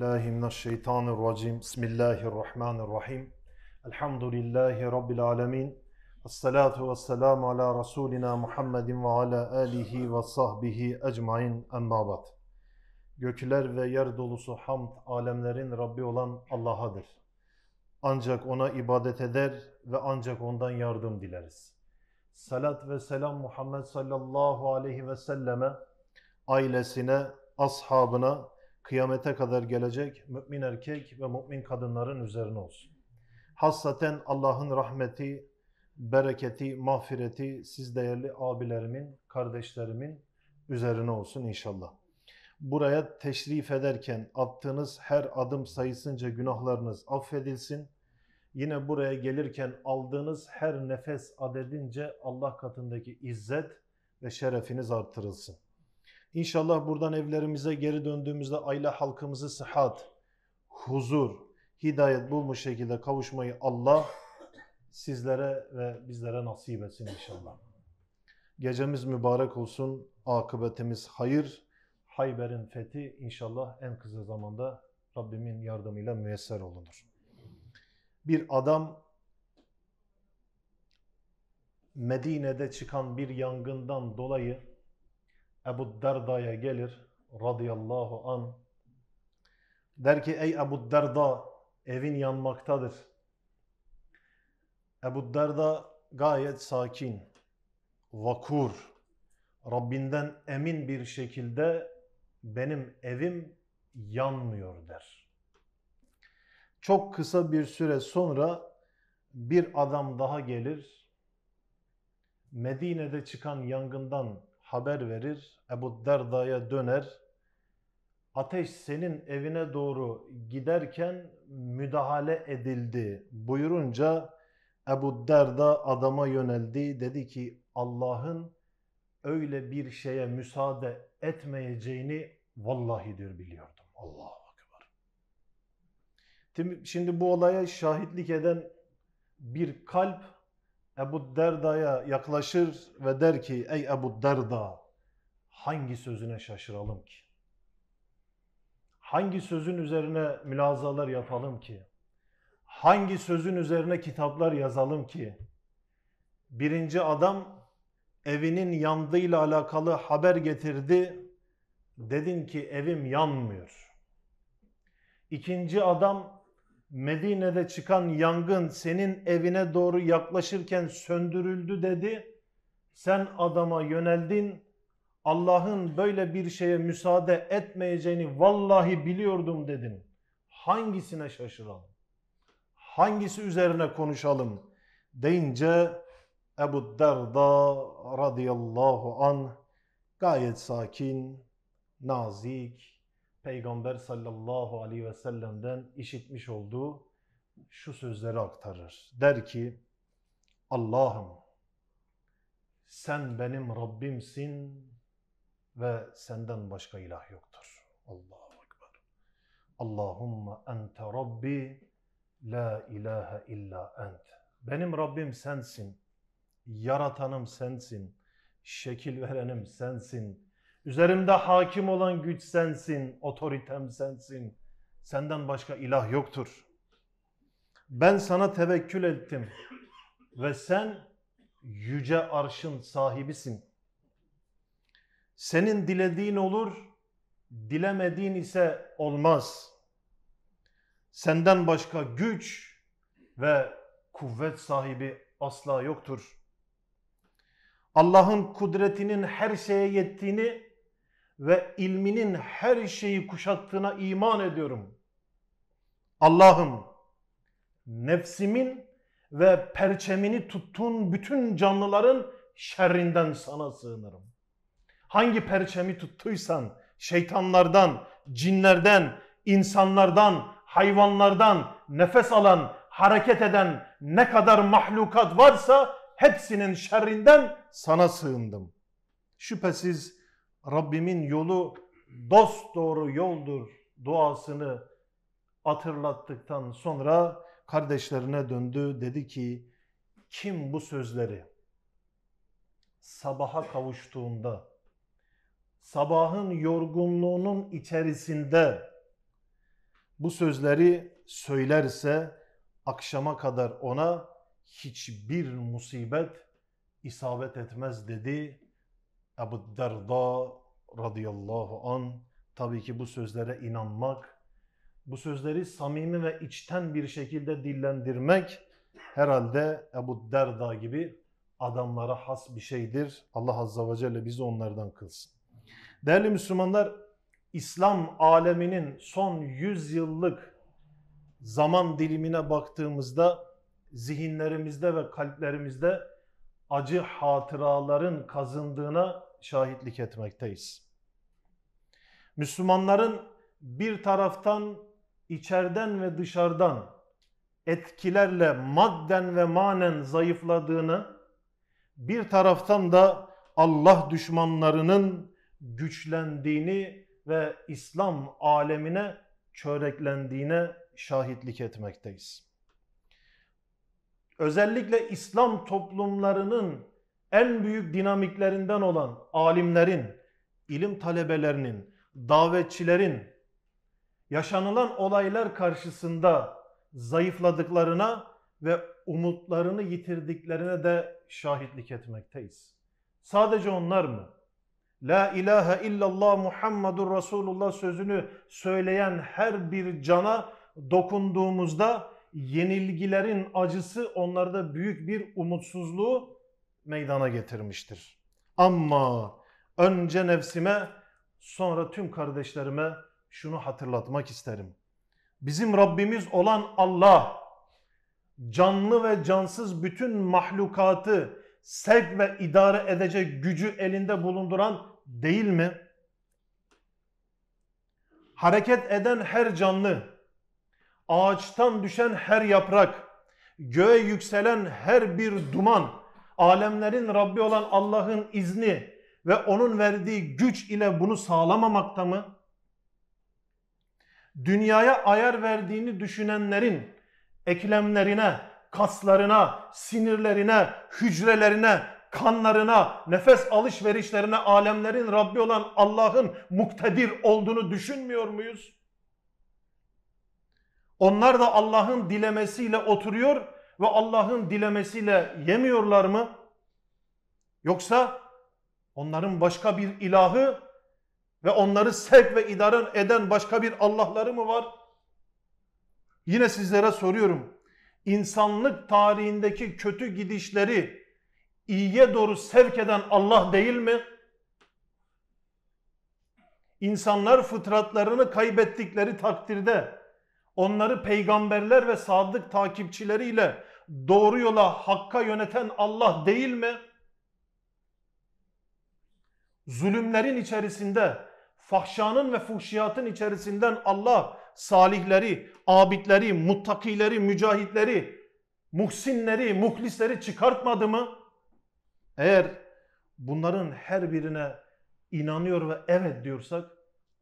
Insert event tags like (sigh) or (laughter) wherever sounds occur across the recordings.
billahi mineşşeytanirracim. Bismillahirrahmanirrahim. Elhamdülillahi Rabbil alemin. Esselatu vesselamu ala Resulina Muhammedin ve ala alihi ve sahbihi ecmain emma ba'd. Gökler ve yer dolusu hamd alemlerin Rabbi olan Allah'adır. Ancak ona ibadet eder ve ancak ondan yardım dileriz. Salat ve selam Muhammed sallallahu aleyhi ve selleme, ailesine, ashabına, kıyamete kadar gelecek mümin erkek ve mümin kadınların üzerine olsun. Hassaten Allah'ın rahmeti, bereketi, mağfireti siz değerli abilerimin, kardeşlerimin üzerine olsun inşallah. Buraya teşrif ederken attığınız her adım sayısınca günahlarınız affedilsin. Yine buraya gelirken aldığınız her nefes adedince Allah katındaki izzet ve şerefiniz artırılsın. İnşallah buradan evlerimize geri döndüğümüzde aile halkımızı sıhhat, huzur, hidayet bulmuş şekilde kavuşmayı Allah sizlere ve bizlere nasip etsin inşallah. Gecemiz mübarek olsun, akıbetimiz hayır. Hayber'in fethi inşallah en kısa zamanda Rabbimin yardımıyla müyesser olunur. Bir adam Medine'de çıkan bir yangından dolayı Ebu Derda'ya gelir radıyallahu an. Der ki ey Ebu Derda evin yanmaktadır. Ebu Derda gayet sakin, vakur, Rabbinden emin bir şekilde benim evim yanmıyor der. Çok kısa bir süre sonra bir adam daha gelir. Medine'de çıkan yangından haber verir. Ebu Derda'ya döner. Ateş senin evine doğru giderken müdahale edildi buyurunca Ebu Derda adama yöneldi. Dedi ki Allah'ın öyle bir şeye müsaade etmeyeceğini vallahi diyor biliyordum. Allah'a Akbar. Şimdi bu olaya şahitlik eden bir kalp Ebu Derda'ya yaklaşır ve der ki ey Ebu Derda hangi sözüne şaşıralım ki? Hangi sözün üzerine mülazalar yapalım ki? Hangi sözün üzerine kitaplar yazalım ki? Birinci adam evinin yandığıyla alakalı haber getirdi. Dedin ki evim yanmıyor. İkinci adam Medine'de çıkan yangın senin evine doğru yaklaşırken söndürüldü dedi. Sen adama yöneldin. Allah'ın böyle bir şeye müsaade etmeyeceğini vallahi biliyordum dedin. Hangisine şaşıralım? Hangisi üzerine konuşalım? Deyince Ebu Derda radıyallahu an gayet sakin, nazik, Peygamber sallallahu aleyhi ve sellem'den işitmiş olduğu şu sözleri aktarır. Der ki Allah'ım sen benim Rabbimsin ve senden başka ilah yoktur. Allah'a Ekber. Allahumma ente Rabbi la ilahe illa ent. Benim Rabbim sensin, yaratanım sensin, şekil verenim sensin, Üzerimde hakim olan güç sensin, otoritem sensin. Senden başka ilah yoktur. Ben sana tevekkül ettim ve sen yüce arşın sahibisin. Senin dilediğin olur, dilemediğin ise olmaz. Senden başka güç ve kuvvet sahibi asla yoktur. Allah'ın kudretinin her şeye yettiğini ve ilminin her şeyi kuşattığına iman ediyorum. Allah'ım nefsimin ve perçemini tuttuğun bütün canlıların şerrinden sana sığınırım. Hangi perçemi tuttuysan şeytanlardan, cinlerden, insanlardan, hayvanlardan, nefes alan, hareket eden ne kadar mahlukat varsa hepsinin şerrinden sana sığındım. Şüphesiz Rabbimin yolu dost doğru yoldur duasını hatırlattıktan sonra kardeşlerine döndü dedi ki kim bu sözleri sabaha kavuştuğunda sabahın yorgunluğunun içerisinde bu sözleri söylerse akşama kadar ona hiçbir musibet isabet etmez dedi Ebu Derda radıyallahu an tabii ki bu sözlere inanmak, bu sözleri samimi ve içten bir şekilde dillendirmek herhalde Ebu Derda gibi adamlara has bir şeydir. Allah Azza ve Celle bizi onlardan kılsın. Değerli Müslümanlar, İslam aleminin son 100 yıllık zaman dilimine baktığımızda zihinlerimizde ve kalplerimizde acı hatıraların kazındığına şahitlik etmekteyiz. Müslümanların bir taraftan içeriden ve dışarıdan etkilerle madden ve manen zayıfladığını, bir taraftan da Allah düşmanlarının güçlendiğini ve İslam alemine çöreklendiğine şahitlik etmekteyiz. Özellikle İslam toplumlarının en büyük dinamiklerinden olan alimlerin, ilim talebelerinin, davetçilerin yaşanılan olaylar karşısında zayıfladıklarına ve umutlarını yitirdiklerine de şahitlik etmekteyiz. Sadece onlar mı? La ilahe illallah Muhammedur Resulullah sözünü söyleyen her bir cana dokunduğumuzda yenilgilerin acısı onlarda büyük bir umutsuzluğu meydana getirmiştir. Ama önce nefsime sonra tüm kardeşlerime şunu hatırlatmak isterim. Bizim Rabbimiz olan Allah canlı ve cansız bütün mahlukatı sevk ve idare edecek gücü elinde bulunduran değil mi? Hareket eden her canlı, ağaçtan düşen her yaprak, göğe yükselen her bir duman, alemlerin Rabbi olan Allah'ın izni ve onun verdiği güç ile bunu sağlamamakta mı? Dünyaya ayar verdiğini düşünenlerin eklemlerine, kaslarına, sinirlerine, hücrelerine, kanlarına, nefes alışverişlerine alemlerin Rabbi olan Allah'ın muktedir olduğunu düşünmüyor muyuz? Onlar da Allah'ın dilemesiyle oturuyor ve Allah'ın dilemesiyle yemiyorlar mı? Yoksa onların başka bir ilahı ve onları sevk ve idare eden başka bir Allah'ları mı var? Yine sizlere soruyorum. İnsanlık tarihindeki kötü gidişleri iyiye doğru sevk eden Allah değil mi? İnsanlar fıtratlarını kaybettikleri takdirde onları peygamberler ve sadık takipçileriyle doğru yola hakka yöneten Allah değil mi? Zulümlerin içerisinde, fahşanın ve fuhşiyatın içerisinden Allah salihleri, abidleri, muttakileri, mücahitleri, muhsinleri, muhlisleri çıkartmadı mı? Eğer bunların her birine inanıyor ve evet diyorsak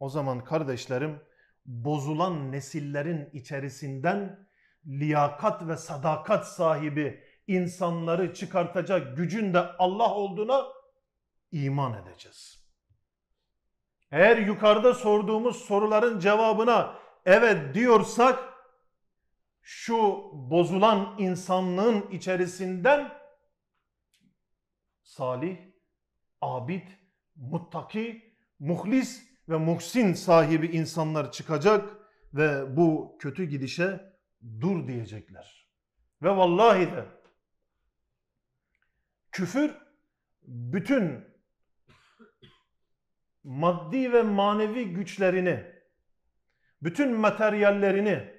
o zaman kardeşlerim bozulan nesillerin içerisinden liyakat ve sadakat sahibi insanları çıkartacak gücün de Allah olduğuna iman edeceğiz. Eğer yukarıda sorduğumuz soruların cevabına evet diyorsak şu bozulan insanlığın içerisinden salih, abid, muttaki, muhlis ve muhsin sahibi insanlar çıkacak ve bu kötü gidişe dur diyecekler. Ve vallahi de küfür bütün maddi ve manevi güçlerini, bütün materyallerini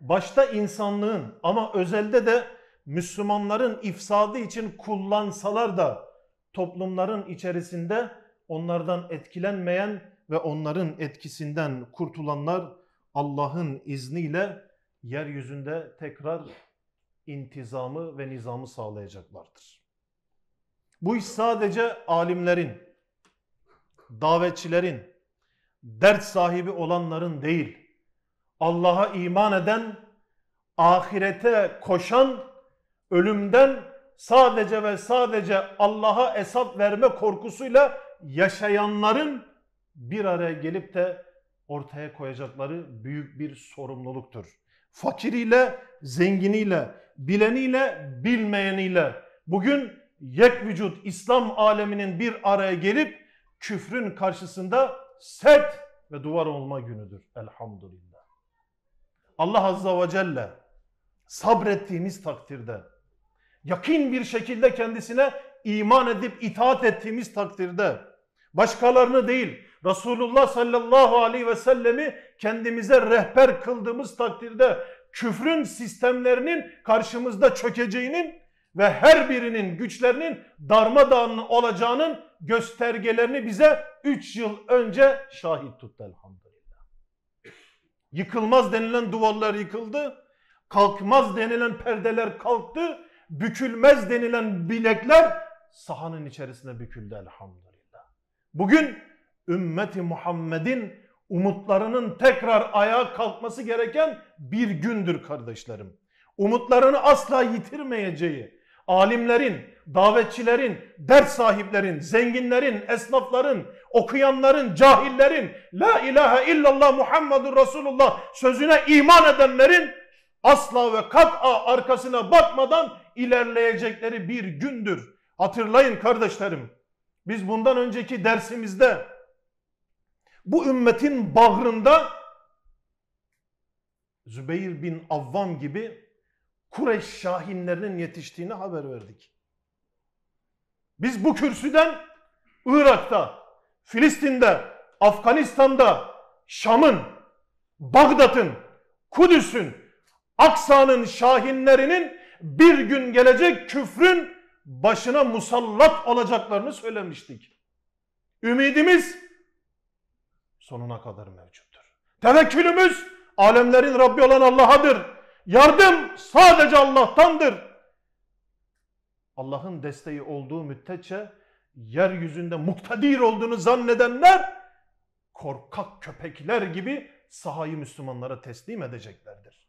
başta insanlığın ama özelde de Müslümanların ifsadı için kullansalar da toplumların içerisinde onlardan etkilenmeyen ve onların etkisinden kurtulanlar Allah'ın izniyle yeryüzünde tekrar intizamı ve nizamı sağlayacaklardır. Bu iş sadece alimlerin, davetçilerin, dert sahibi olanların değil, Allah'a iman eden, ahirete koşan, ölümden sadece ve sadece Allah'a hesap verme korkusuyla yaşayanların bir araya gelip de ortaya koyacakları büyük bir sorumluluktur fakiriyle, zenginiyle, bileniyle, bilmeyeniyle bugün yek vücut İslam aleminin bir araya gelip küfrün karşısında sert ve duvar olma günüdür elhamdülillah. Allah Azza ve Celle sabrettiğimiz takdirde, yakin bir şekilde kendisine iman edip itaat ettiğimiz takdirde, başkalarını değil Resulullah sallallahu aleyhi ve sellemi kendimize rehber kıldığımız takdirde küfrün sistemlerinin karşımızda çökeceğinin ve her birinin güçlerinin darmadağın olacağının göstergelerini bize 3 yıl önce şahit tuttu elhamdülillah. Yıkılmaz denilen duvarlar yıkıldı, kalkmaz denilen perdeler kalktı, bükülmez denilen bilekler sahanın içerisine büküldü elhamdülillah. Bugün ümmeti Muhammed'in umutlarının tekrar ayağa kalkması gereken bir gündür kardeşlerim. Umutlarını asla yitirmeyeceği, alimlerin, davetçilerin, ders sahiplerin, zenginlerin, esnafların, okuyanların, cahillerin, La ilahe illallah Muhammedur Resulullah sözüne iman edenlerin asla ve kat'a arkasına bakmadan ilerleyecekleri bir gündür. Hatırlayın kardeşlerim, biz bundan önceki dersimizde bu ümmetin bağrında Zübeyir bin Avvam gibi Kureş şahinlerinin yetiştiğini haber verdik. Biz bu kürsüden Irak'ta, Filistin'de, Afganistan'da, Şam'ın, Bagdat'ın, Kudüs'ün, Aksa'nın şahinlerinin bir gün gelecek küfrün başına musallat olacaklarını söylemiştik. Ümidimiz sonuna kadar mevcuttur. Tevekkülümüz alemlerin Rabbi olan Allah'adır. Yardım sadece Allah'tandır. Allah'ın desteği olduğu müddetçe yeryüzünde muktedir olduğunu zannedenler korkak köpekler gibi sahayı Müslümanlara teslim edeceklerdir.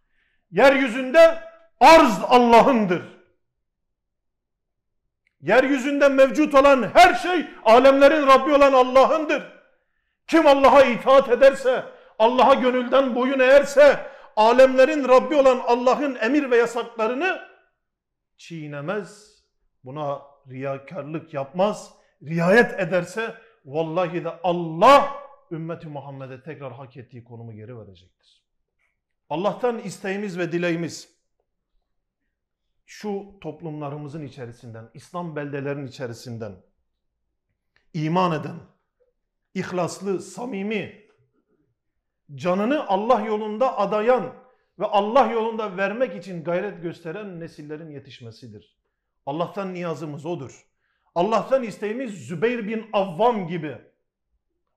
Yeryüzünde arz Allah'ındır. Yeryüzünde mevcut olan her şey alemlerin Rabbi olan Allah'ındır. Kim Allah'a itaat ederse, Allah'a gönülden boyun eğerse, alemlerin Rabbi olan Allah'ın emir ve yasaklarını çiğnemez. Buna riyakarlık yapmaz, riayet ederse vallahi de Allah ümmeti Muhammed'e tekrar hak ettiği konumu geri verecektir. Allah'tan isteğimiz ve dileğimiz şu toplumlarımızın içerisinden, İslam beldelerinin içerisinden iman eden, ihlaslı, samimi, canını Allah yolunda adayan ve Allah yolunda vermek için gayret gösteren nesillerin yetişmesidir. Allah'tan niyazımız odur. Allah'tan isteğimiz Zübeyir bin Avvam gibi,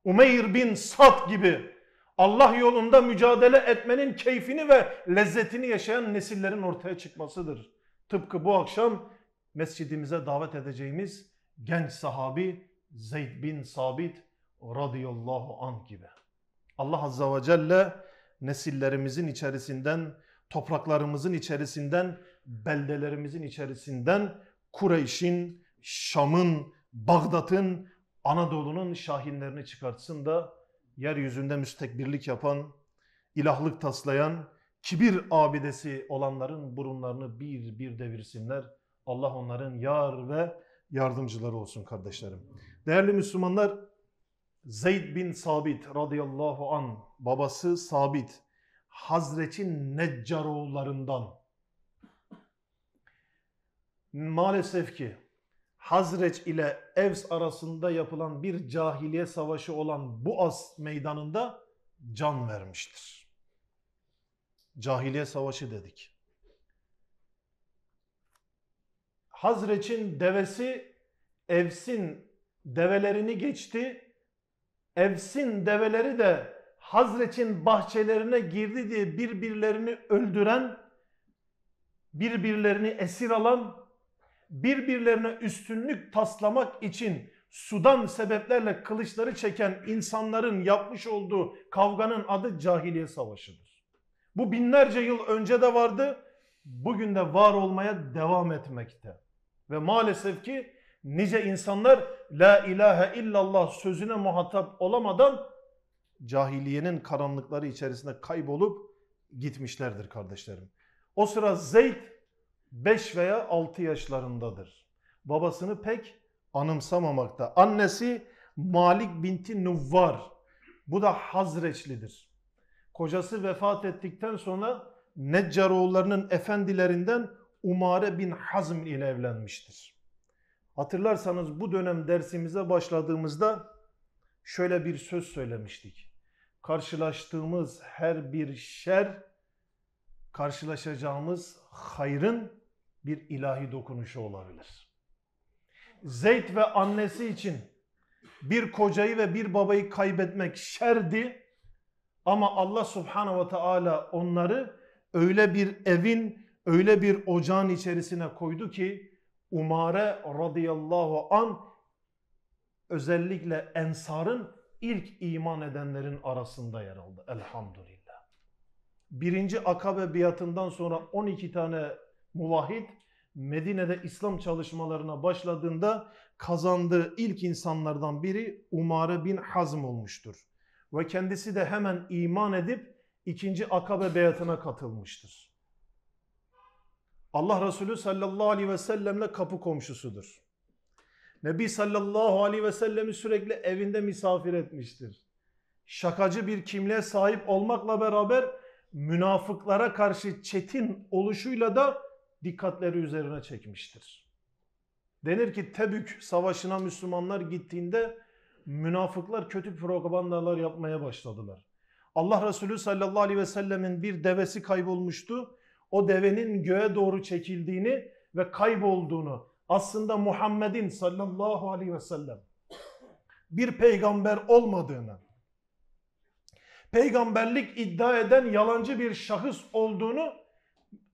Umeyr bin Sat gibi Allah yolunda mücadele etmenin keyfini ve lezzetini yaşayan nesillerin ortaya çıkmasıdır. Tıpkı bu akşam mescidimize davet edeceğimiz genç sahabi Zeyd bin Sabit radıyallahu an gibi. Allah azza ve celle nesillerimizin içerisinden, topraklarımızın içerisinden, beldelerimizin içerisinden Kureyş'in, Şam'ın, Bağdat'ın, Anadolu'nun şahinlerini çıkartsın da yeryüzünde müstekbirlik yapan, ilahlık taslayan, kibir abidesi olanların burunlarını bir bir devirsinler. Allah onların yar ve yardımcıları olsun kardeşlerim. Değerli Müslümanlar Zeyd bin Sabit radıyallahu an babası Sabit Hazreti Neccaroğullarından. Maalesef ki Hazreç ile Evs arasında yapılan bir cahiliye savaşı olan bu as meydanında can vermiştir. Cahiliye savaşı dedik. Hazretin devesi Evs'in develerini geçti Evs'in develeri de Hazret'in bahçelerine girdi diye birbirlerini öldüren, birbirlerini esir alan, birbirlerine üstünlük taslamak için sudan sebeplerle kılıçları çeken insanların yapmış olduğu kavganın adı cahiliye savaşıdır. Bu binlerce yıl önce de vardı, bugün de var olmaya devam etmekte. Ve maalesef ki nice insanlar la ilahe illallah sözüne muhatap olamadan cahiliyenin karanlıkları içerisinde kaybolup gitmişlerdir kardeşlerim. O sıra Zeyd 5 veya 6 yaşlarındadır. Babasını pek anımsamamakta. Annesi Malik binti Nuvvar. Bu da Hazreçlidir. Kocası vefat ettikten sonra Neccaroğullarının efendilerinden Umare bin Hazm ile evlenmiştir. Hatırlarsanız bu dönem dersimize başladığımızda şöyle bir söz söylemiştik. Karşılaştığımız her bir şer karşılaşacağımız hayrın bir ilahi dokunuşu olabilir. Zeyd ve annesi için bir kocayı ve bir babayı kaybetmek şerdi ama Allah subhanahu ve teala onları öyle bir evin öyle bir ocağın içerisine koydu ki Umare radıyallahu an özellikle Ensar'ın ilk iman edenlerin arasında yer aldı elhamdülillah. Birinci Akabe biatından sonra 12 tane muvahhid Medine'de İslam çalışmalarına başladığında kazandığı ilk insanlardan biri Umare bin Hazm olmuştur. Ve kendisi de hemen iman edip ikinci Akabe beyatına katılmıştır. Allah Resulü sallallahu aleyhi ve sellemle kapı komşusudur. Nebi sallallahu aleyhi ve sellemi sürekli evinde misafir etmiştir. Şakacı bir kimliğe sahip olmakla beraber münafıklara karşı çetin oluşuyla da dikkatleri üzerine çekmiştir. Denir ki Tebük savaşına Müslümanlar gittiğinde münafıklar kötü propagandalar yapmaya başladılar. Allah Resulü sallallahu aleyhi ve sellemin bir devesi kaybolmuştu o devenin göğe doğru çekildiğini ve kaybolduğunu aslında Muhammed'in sallallahu aleyhi ve sellem bir peygamber olmadığını, peygamberlik iddia eden yalancı bir şahıs olduğunu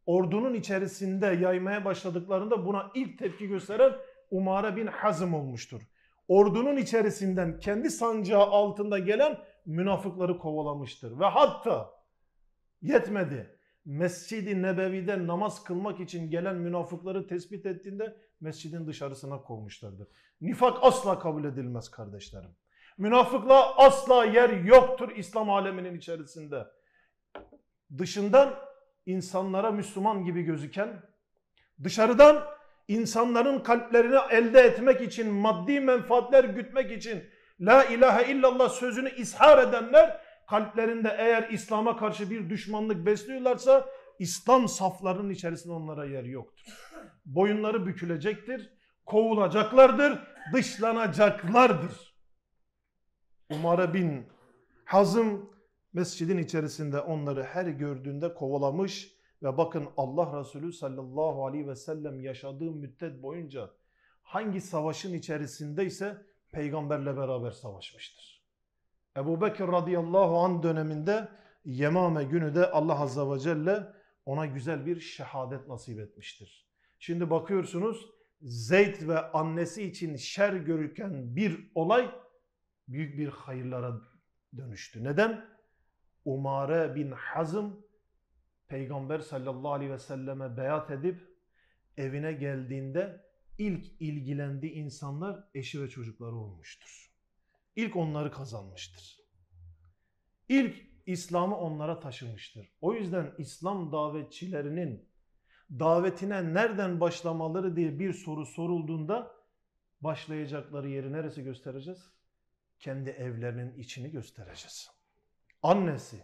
ordunun içerisinde yaymaya başladıklarında buna ilk tepki gösteren Umare bin Hazım olmuştur. Ordunun içerisinden kendi sancağı altında gelen münafıkları kovalamıştır ve hatta yetmedi Mescid-i Nebevi'de namaz kılmak için gelen münafıkları tespit ettiğinde mescidin dışarısına kovmuşlardır. Nifak asla kabul edilmez kardeşlerim. Münafıkla asla yer yoktur İslam aleminin içerisinde. Dışından insanlara Müslüman gibi gözüken, dışarıdan insanların kalplerini elde etmek için, maddi menfaatler gütmek için La ilahe illallah sözünü ishar edenler kalplerinde eğer İslam'a karşı bir düşmanlık besliyorlarsa İslam saflarının içerisinde onlara yer yoktur. Boyunları bükülecektir, kovulacaklardır, dışlanacaklardır. Umar bin Hazım mescidin içerisinde onları her gördüğünde kovalamış ve bakın Allah Resulü sallallahu aleyhi ve sellem yaşadığı müddet boyunca hangi savaşın içerisindeyse peygamberle beraber savaşmıştır. Ebu Bekir radıyallahu an döneminde Yemame günü de Allah azza ve celle ona güzel bir şehadet nasip etmiştir. Şimdi bakıyorsunuz Zeyd ve annesi için şer görürken bir olay büyük bir hayırlara dönüştü. Neden? Umare bin Hazım Peygamber sallallahu aleyhi ve selleme beyat edip evine geldiğinde ilk ilgilendiği insanlar eşi ve çocukları olmuştur ilk onları kazanmıştır. İlk İslam'ı onlara taşımıştır. O yüzden İslam davetçilerinin davetine nereden başlamaları diye bir soru sorulduğunda başlayacakları yeri neresi göstereceğiz? Kendi evlerinin içini göstereceğiz. Annesi,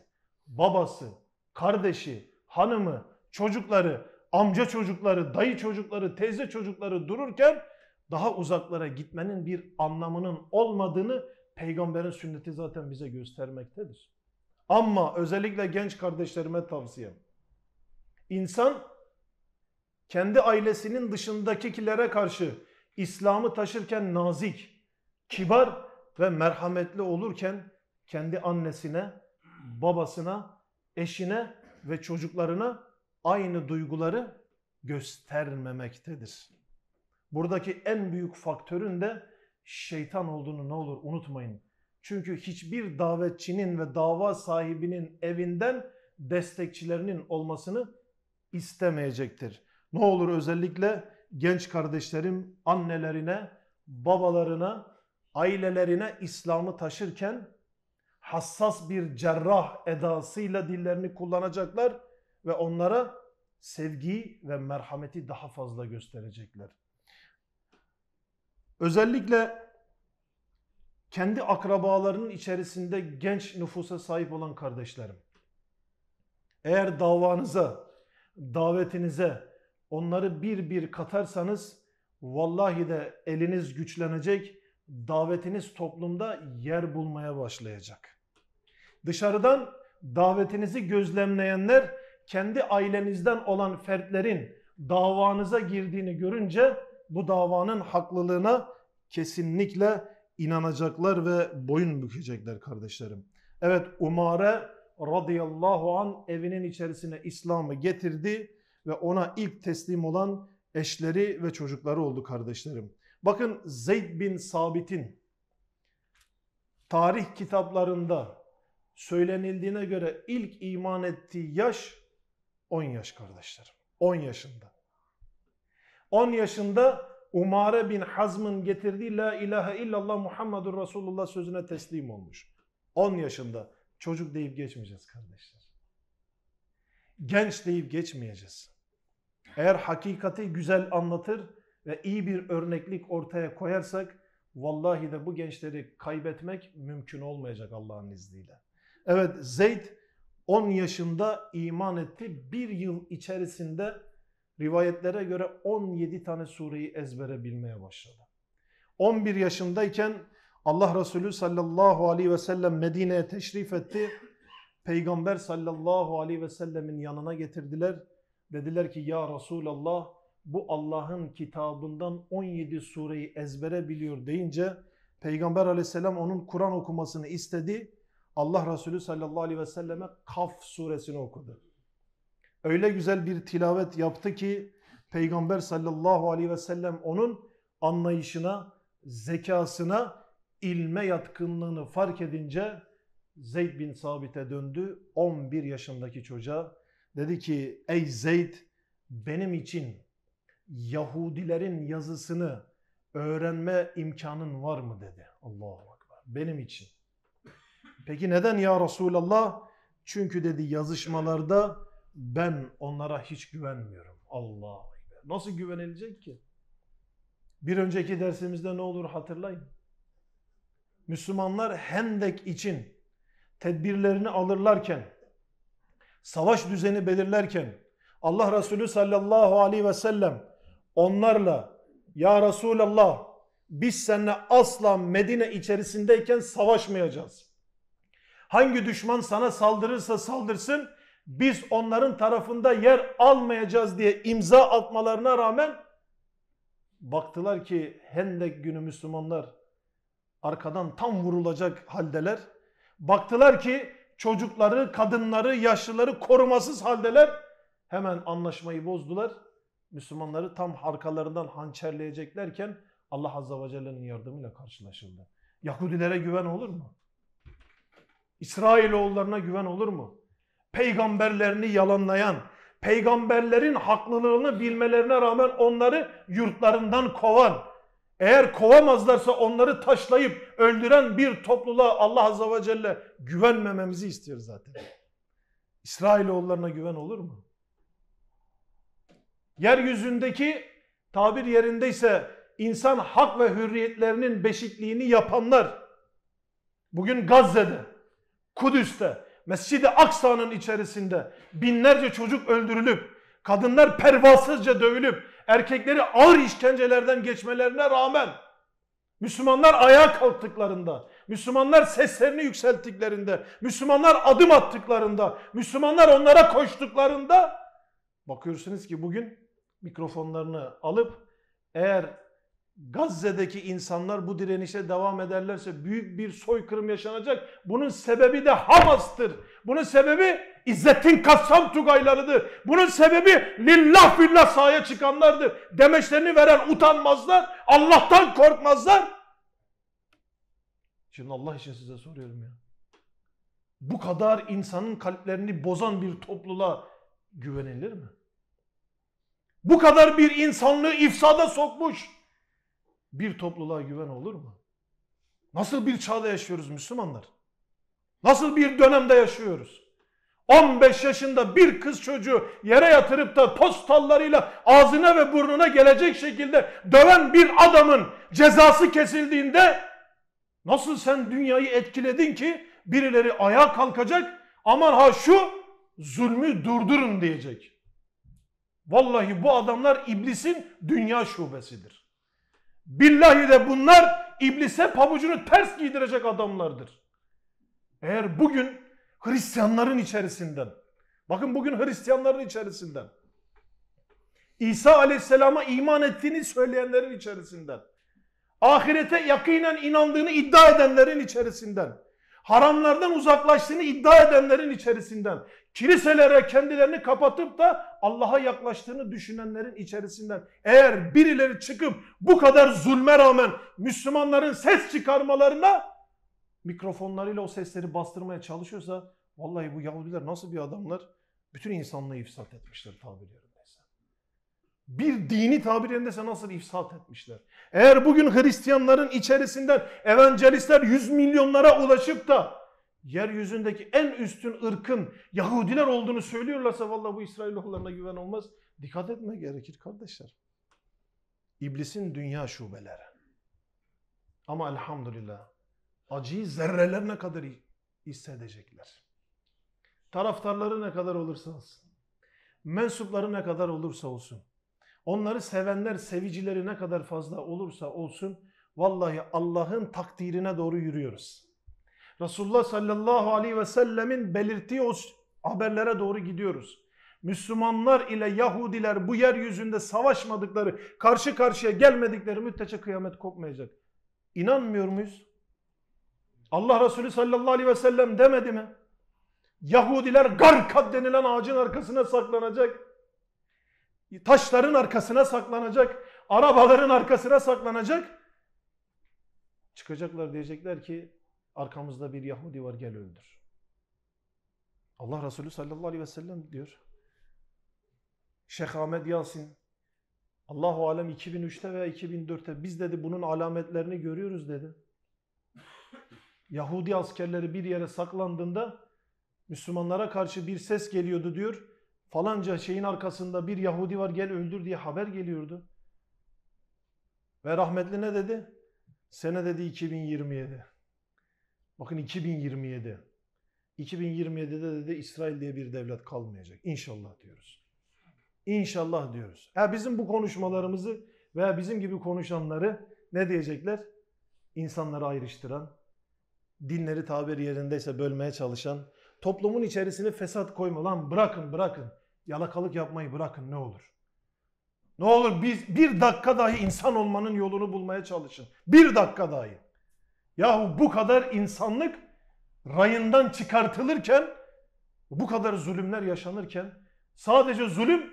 babası, kardeşi, hanımı, çocukları, amca çocukları, dayı çocukları, teyze çocukları dururken daha uzaklara gitmenin bir anlamının olmadığını peygamberin sünneti zaten bize göstermektedir. Ama özellikle genç kardeşlerime tavsiyem. İnsan kendi ailesinin dışındakilere karşı İslam'ı taşırken nazik, kibar ve merhametli olurken kendi annesine, babasına, eşine ve çocuklarına aynı duyguları göstermemektedir. Buradaki en büyük faktörün de şeytan olduğunu ne olur unutmayın. Çünkü hiçbir davetçinin ve dava sahibinin evinden destekçilerinin olmasını istemeyecektir. Ne olur özellikle genç kardeşlerim annelerine, babalarına, ailelerine İslam'ı taşırken hassas bir cerrah edasıyla dillerini kullanacaklar ve onlara sevgiyi ve merhameti daha fazla gösterecekler. Özellikle kendi akrabalarının içerisinde genç nüfusa sahip olan kardeşlerim. Eğer davanıza, davetinize onları bir bir katarsanız vallahi de eliniz güçlenecek, davetiniz toplumda yer bulmaya başlayacak. Dışarıdan davetinizi gözlemleyenler kendi ailenizden olan fertlerin davanıza girdiğini görünce bu davanın haklılığına kesinlikle inanacaklar ve boyun bükecekler kardeşlerim. Evet Umare radıyallahu an evinin içerisine İslam'ı getirdi ve ona ilk teslim olan eşleri ve çocukları oldu kardeşlerim. Bakın Zeyd bin Sabit'in tarih kitaplarında söylenildiğine göre ilk iman ettiği yaş 10 yaş kardeşlerim. 10 yaşında. 10 yaşında Umare bin Hazm'ın getirdiği La ilahe illallah Muhammedur Resulullah sözüne teslim olmuş. 10 yaşında çocuk deyip geçmeyeceğiz kardeşler. Genç deyip geçmeyeceğiz. Eğer hakikati güzel anlatır ve iyi bir örneklik ortaya koyarsak vallahi de bu gençleri kaybetmek mümkün olmayacak Allah'ın izniyle. Evet Zeyd 10 yaşında iman etti. Bir yıl içerisinde rivayetlere göre 17 tane sureyi ezbere bilmeye başladı. 11 yaşındayken Allah Resulü sallallahu aleyhi ve sellem Medine'ye teşrif etti. Peygamber sallallahu aleyhi ve sellemin yanına getirdiler. Dediler ki ya Resulallah bu Allah'ın kitabından 17 sureyi ezbere biliyor deyince Peygamber aleyhisselam onun Kur'an okumasını istedi. Allah Resulü sallallahu aleyhi ve selleme Kaf suresini okudu öyle güzel bir tilavet yaptı ki Peygamber sallallahu aleyhi ve sellem onun anlayışına, zekasına, ilme yatkınlığını fark edince Zeyd bin Sabit'e döndü 11 yaşındaki çocuğa. Dedi ki ey Zeyd benim için Yahudilerin yazısını öğrenme imkanın var mı dedi. Allahu Akbar benim için. Peki neden ya Resulallah? Çünkü dedi yazışmalarda ben onlara hiç güvenmiyorum. Allah Nasıl güvenilecek ki? Bir önceki dersimizde ne olur hatırlayın. Müslümanlar Hendek için tedbirlerini alırlarken, savaş düzeni belirlerken Allah Resulü sallallahu aleyhi ve sellem onlarla ya Resulallah biz seninle asla Medine içerisindeyken savaşmayacağız. Hangi düşman sana saldırırsa saldırsın biz onların tarafında yer almayacağız diye imza atmalarına rağmen baktılar ki Hendek günü Müslümanlar arkadan tam vurulacak haldeler. Baktılar ki çocukları, kadınları, yaşlıları korumasız haldeler. Hemen anlaşmayı bozdular. Müslümanları tam arkalarından hançerleyeceklerken Allah Azze ve Celle'nin yardımıyla karşılaşıldı. Yahudilere güven olur mu? İsrailoğullarına güven olur mu? peygamberlerini yalanlayan, peygamberlerin haklılığını bilmelerine rağmen onları yurtlarından kovan, eğer kovamazlarsa onları taşlayıp öldüren bir topluluğa Allah Azze ve Celle güvenmememizi istiyor zaten. İsrailoğullarına güven olur mu? Yeryüzündeki tabir yerindeyse insan hak ve hürriyetlerinin beşikliğini yapanlar bugün Gazze'de, Kudüs'te, Mescid-i Aksa'nın içerisinde binlerce çocuk öldürülüp, kadınlar pervasızca dövülüp, erkekleri ağır işkencelerden geçmelerine rağmen Müslümanlar ayağa kalktıklarında, Müslümanlar seslerini yükselttiklerinde, Müslümanlar adım attıklarında, Müslümanlar onlara koştuklarında bakıyorsunuz ki bugün mikrofonlarını alıp eğer Gazze'deki insanlar bu direnişe devam ederlerse büyük bir soykırım yaşanacak. Bunun sebebi de Hamas'tır. Bunun sebebi İzzettin Kassam Tugaylarıdır. Bunun sebebi lillah billah sahaya çıkanlardır. Demeçlerini veren utanmazlar. Allah'tan korkmazlar. Şimdi Allah için size soruyorum ya. Bu kadar insanın kalplerini bozan bir topluluğa güvenilir mi? Bu kadar bir insanlığı ifsada sokmuş bir topluluğa güven olur mu? Nasıl bir çağda yaşıyoruz Müslümanlar? Nasıl bir dönemde yaşıyoruz? 15 yaşında bir kız çocuğu yere yatırıp da postallarıyla ağzına ve burnuna gelecek şekilde döven bir adamın cezası kesildiğinde nasıl sen dünyayı etkiledin ki birileri ayağa kalkacak aman ha şu zulmü durdurun diyecek. Vallahi bu adamlar iblisin dünya şubesidir. Billahi de bunlar iblise pabucunu ters giydirecek adamlardır. Eğer bugün Hristiyanların içerisinden, bakın bugün Hristiyanların içerisinden, İsa aleyhisselama iman ettiğini söyleyenlerin içerisinden, ahirete yakinen inandığını iddia edenlerin içerisinden, haramlardan uzaklaştığını iddia edenlerin içerisinden, kiliselere kendilerini kapatıp da Allah'a yaklaştığını düşünenlerin içerisinden eğer birileri çıkıp bu kadar zulme rağmen Müslümanların ses çıkarmalarına mikrofonlarıyla o sesleri bastırmaya çalışıyorsa vallahi bu Yahudiler nasıl bir adamlar? Bütün insanlığı ifsat etmişler tabir yerindeyse. Bir dini tabir yerindeyse nasıl ifsat etmişler? Eğer bugün Hristiyanların içerisinden evangelistler yüz milyonlara ulaşıp da yeryüzündeki en üstün ırkın Yahudiler olduğunu söylüyorlarsa vallahi bu İsrailoğullarına güven olmaz. Dikkat etme gerekir kardeşler. İblisin dünya şubeleri. Ama elhamdülillah acıyı zerrelerine kadar hissedecekler. Taraftarları ne kadar olursa olsun, mensupları ne kadar olursa olsun, onları sevenler, sevicileri ne kadar fazla olursa olsun, vallahi Allah'ın takdirine doğru yürüyoruz. Resulullah sallallahu aleyhi ve sellemin belirttiği o haberlere doğru gidiyoruz. Müslümanlar ile Yahudiler bu yeryüzünde savaşmadıkları, karşı karşıya gelmedikleri müddetçe kıyamet kopmayacak. İnanmıyor muyuz? Allah Resulü sallallahu aleyhi ve sellem demedi mi? Yahudiler garkat denilen ağacın arkasına saklanacak. Taşların arkasına saklanacak. Arabaların arkasına saklanacak. Çıkacaklar diyecekler ki Arkamızda bir Yahudi var gel öldür. Allah Resulü sallallahu aleyhi ve sellem diyor. Şeyh Ahmet Yasin Allahu alem 2003'te veya 2004'te biz dedi bunun alametlerini görüyoruz dedi. Yahudi askerleri bir yere saklandığında Müslümanlara karşı bir ses geliyordu diyor. Falanca şeyin arkasında bir Yahudi var gel öldür diye haber geliyordu. Ve rahmetli ne dedi? Sene dedi 2027. Bakın 2027. 2027'de dedi İsrail diye bir devlet kalmayacak. İnşallah diyoruz. İnşallah diyoruz. Ya bizim bu konuşmalarımızı veya bizim gibi konuşanları ne diyecekler? İnsanları ayrıştıran, dinleri tabir yerindeyse bölmeye çalışan, toplumun içerisine fesat koyma lan bırakın bırakın. Yalakalık yapmayı bırakın ne olur. Ne olur biz bir dakika dahi insan olmanın yolunu bulmaya çalışın. Bir dakika dahi. Yahu bu kadar insanlık rayından çıkartılırken, bu kadar zulümler yaşanırken sadece zulüm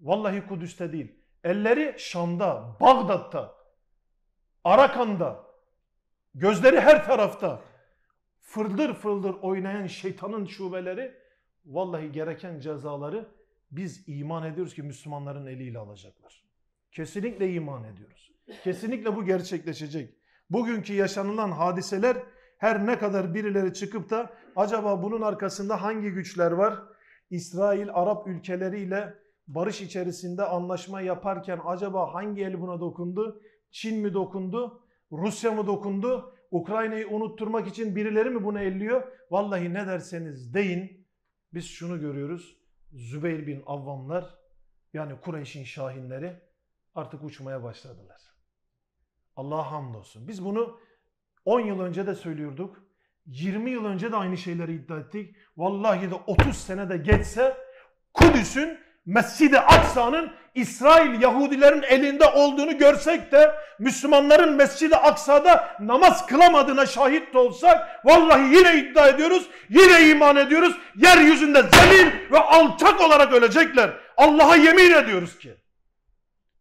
vallahi Kudüs'te değil. Elleri Şam'da, Bağdat'ta, Arakan'da, gözleri her tarafta fırıldır fırıldır oynayan şeytanın şubeleri vallahi gereken cezaları biz iman ediyoruz ki Müslümanların eliyle alacaklar. Kesinlikle iman ediyoruz. Kesinlikle bu gerçekleşecek. Bugünkü yaşanılan hadiseler her ne kadar birileri çıkıp da acaba bunun arkasında hangi güçler var? İsrail Arap ülkeleriyle barış içerisinde anlaşma yaparken acaba hangi el buna dokundu? Çin mi dokundu? Rusya mı dokundu? Ukrayna'yı unutturmak için birileri mi bunu elliyor? Vallahi ne derseniz deyin. Biz şunu görüyoruz. Zübeyir bin Avvamlar yani Kureyş'in şahinleri artık uçmaya başladılar. Allah'a hamdolsun. Biz bunu 10 yıl önce de söylüyorduk. 20 yıl önce de aynı şeyleri iddia ettik. Vallahi de 30 sene de geçse Kudüs'ün Mescid-i Aksa'nın İsrail Yahudilerin elinde olduğunu görsek de Müslümanların Mescid-i Aksa'da namaz kılamadığına şahit de olsak vallahi yine iddia ediyoruz, yine iman ediyoruz. Yeryüzünde zelil ve alçak olarak ölecekler. Allah'a yemin ediyoruz ki.